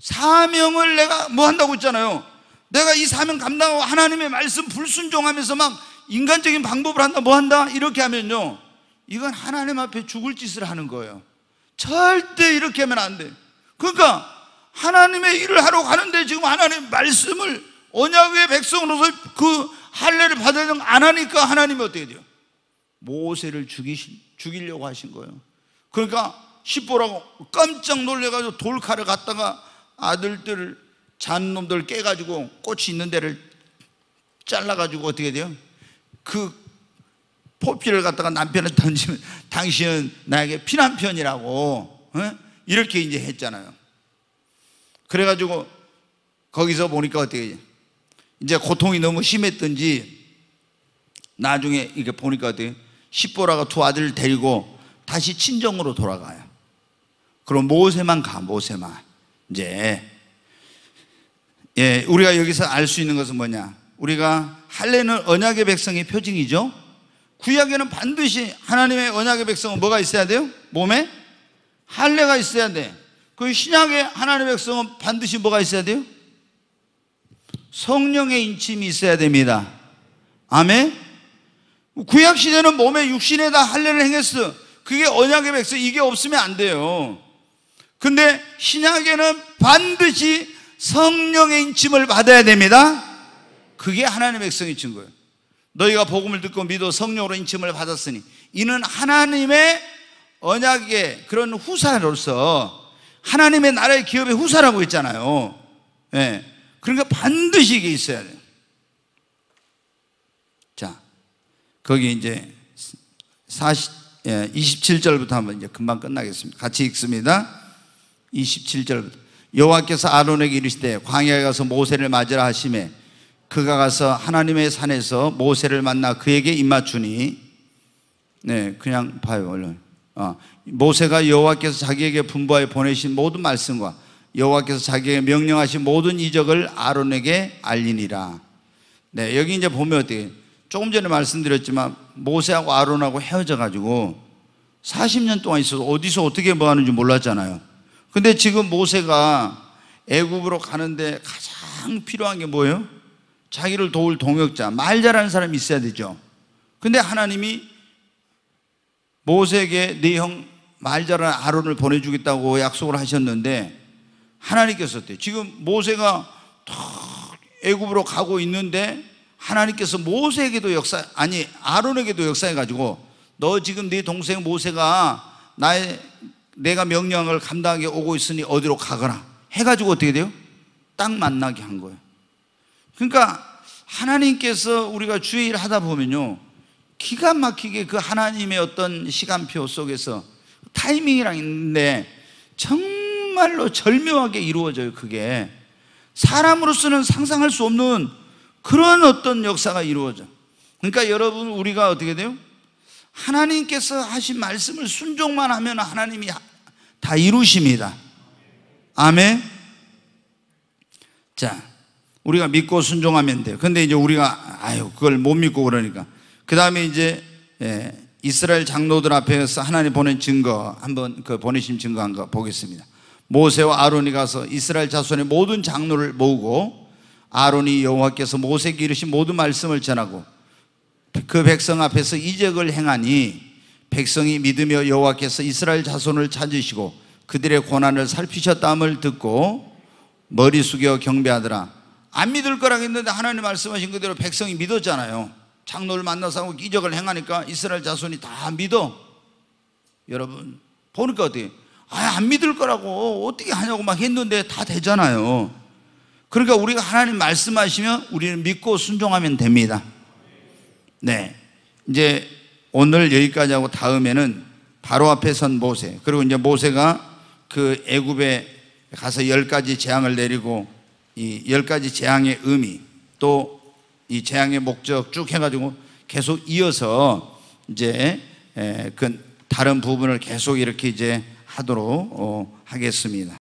사명을 내가 뭐 한다고 했잖아요. 내가 이 사명 감당하고 하나님의 말씀 불순종하면서 막 인간적인 방법을 한다, 뭐 한다, 이렇게 하면요. 이건 하나님 앞에 죽을 짓을 하는 거예요. 절대 이렇게 하면 안 돼. 그러니까 하나님의 일을 하러 가는데 지금 하나님 말씀을 언약의 백성으로서 그 할례를 받아야 안 하니까 하나님이 어떻게 돼요? 모세를 죽이신, 죽이려고 하신 거예요. 그러니까 십보라고 깜짝 놀래가지고 돌칼을 갖다가 아들들을 잔놈들 깨가지고 꽃이 있는 데를 잘라가지고 어떻게 돼요? 그 포피를 갖다가 남편을 *laughs* 던지면 당신은 나에게 피난편이라고 어? 이렇게 이제 했잖아요. 그래가지고 거기서 보니까 어떻게 이제 고통이 너무 심했던지 나중에 이렇게 보니까 어떻게 십보라가 두 아들을 데리고 다시 친정으로 돌아가요. 그럼 모세만 가 모세만 이제 예 우리가 여기서 알 수 있는 것은 뭐냐 우리가 할례는 언약의 백성의 표징이죠. 구약에는 반드시 하나님의 언약의 백성은 뭐가 있어야 돼요? 몸에 할례가 있어야 돼. 그 신약의 하나님의 백성은 반드시 뭐가 있어야 돼요? 성령의 인침이 있어야 됩니다. 아멘? 구약 시대는 몸의 육신에다 할례를 행했어. 그게 언약의 백성 이게 없으면 안 돼요. 근데 신약에는 반드시 성령의 인침을 받아야 됩니다. 그게 하나님의 백성의 증거예요. 너희가 복음을 듣고 믿어 성령으로 인침을 받았으니 이는 하나님의 언약의 그런 후사로서 하나님의 나라의 기업의 후사라고 했잖아요. 예. 그러니까 반드시 이게 있어야 돼요. 자, 거기 이제 40, 예, 27절부터 한번 이제 금방 끝나겠습니다. 같이 읽습니다. 27절부터. 여호와께서 아론에게 이르시되 광야에 가서 모세를 맞으라 하심에 그가 가서 하나님의 산에서 모세를 만나 그에게 입맞추니 네 그냥 봐요 얼른 아, 모세가 여호와께서 자기에게 분부하여 보내신 모든 말씀과 여호와께서 자기에게 명령하신 모든 이적을 아론에게 알리니라. 네, 여기 이제 보면 어떻게 조금 전에 말씀드렸지만 모세하고 아론하고 헤어져 가지고 40년 동안 있어서 어디서 어떻게 뭐 하는지 몰랐잖아요. 근데 지금 모세가 애굽으로 가는데 가장 필요한 게 뭐예요? 자기를 도울 동역자, 말 잘하는 사람이 있어야 되죠. 근데 하나님이 모세에게 네형 말자란 아론을 보내주겠다고 약속을 하셨는데 하나님께서 때 지금 모세가 애굽으로 가고 있는데 하나님께서 모세에게도 역사 아니 아론에게도 역사해 가지고 너 지금 네 동생 모세가 나의 내가 명령을 감당하게 오고 있으니 어디로 가거라 해 가지고 어떻게 돼요? 딱 만나게 한 거예요. 그러니까 하나님께서 우리가 주의 를 하다 보면요. 기가 막히게 그 하나님의 어떤 시간표 속에서 타이밍이랑 있는데 정말로 절묘하게 이루어져요, 그게. 사람으로서는 상상할 수 없는 그런 어떤 역사가 이루어져. 그러니까 여러분, 우리가 어떻게 돼요? 하나님께서 하신 말씀을 순종만 하면 하나님이 다 이루십니다. 아멘. 자, 우리가 믿고 순종하면 돼요. 근데 이제 우리가, 아유, 그걸 못 믿고 그러니까. 그 다음에 이제, 예, 이스라엘 장로들 앞에서 하나님 보낸 증거 한번 그보내신 증거한 거 보겠습니다. 모세와 아론이 가서 이스라엘 자손의 모든 장로를 모으고 아론이 여호와께서 모세에게 이르신 모든 말씀을 전하고 그 백성 앞에서 이적을 행하니 백성이 믿으며 여호와께서 이스라엘 자손을 찾으시고 그들의 고난을 살피셨다함을 듣고 머리 숙여 경배하더라. 안 믿을 거라고 했는데 하나님 말씀하신 그대로 백성이 믿었잖아요. 장로를 만나서 하고 기적을 행하니까 이스라엘 자손이 다 믿어. 여러분, 보니까 어떻게, 아, 안 믿을 거라고 어떻게 하냐고 막 했는데 다 되잖아요. 그러니까 우리가 하나님 말씀하시면 우리는 믿고 순종하면 됩니다. 네. 이제 오늘 여기까지 하고 다음에는 바로 앞에 선 모세. 그리고 이제 모세가 그 애굽에 가서 열 가지 재앙을 내리고 이 열 가지 재앙의 의미 또이 재앙의 목적 쭉 해가지고 계속 이어서 이제 그 다른 부분을 계속 이렇게 이제 하도록 어, 하겠습니다.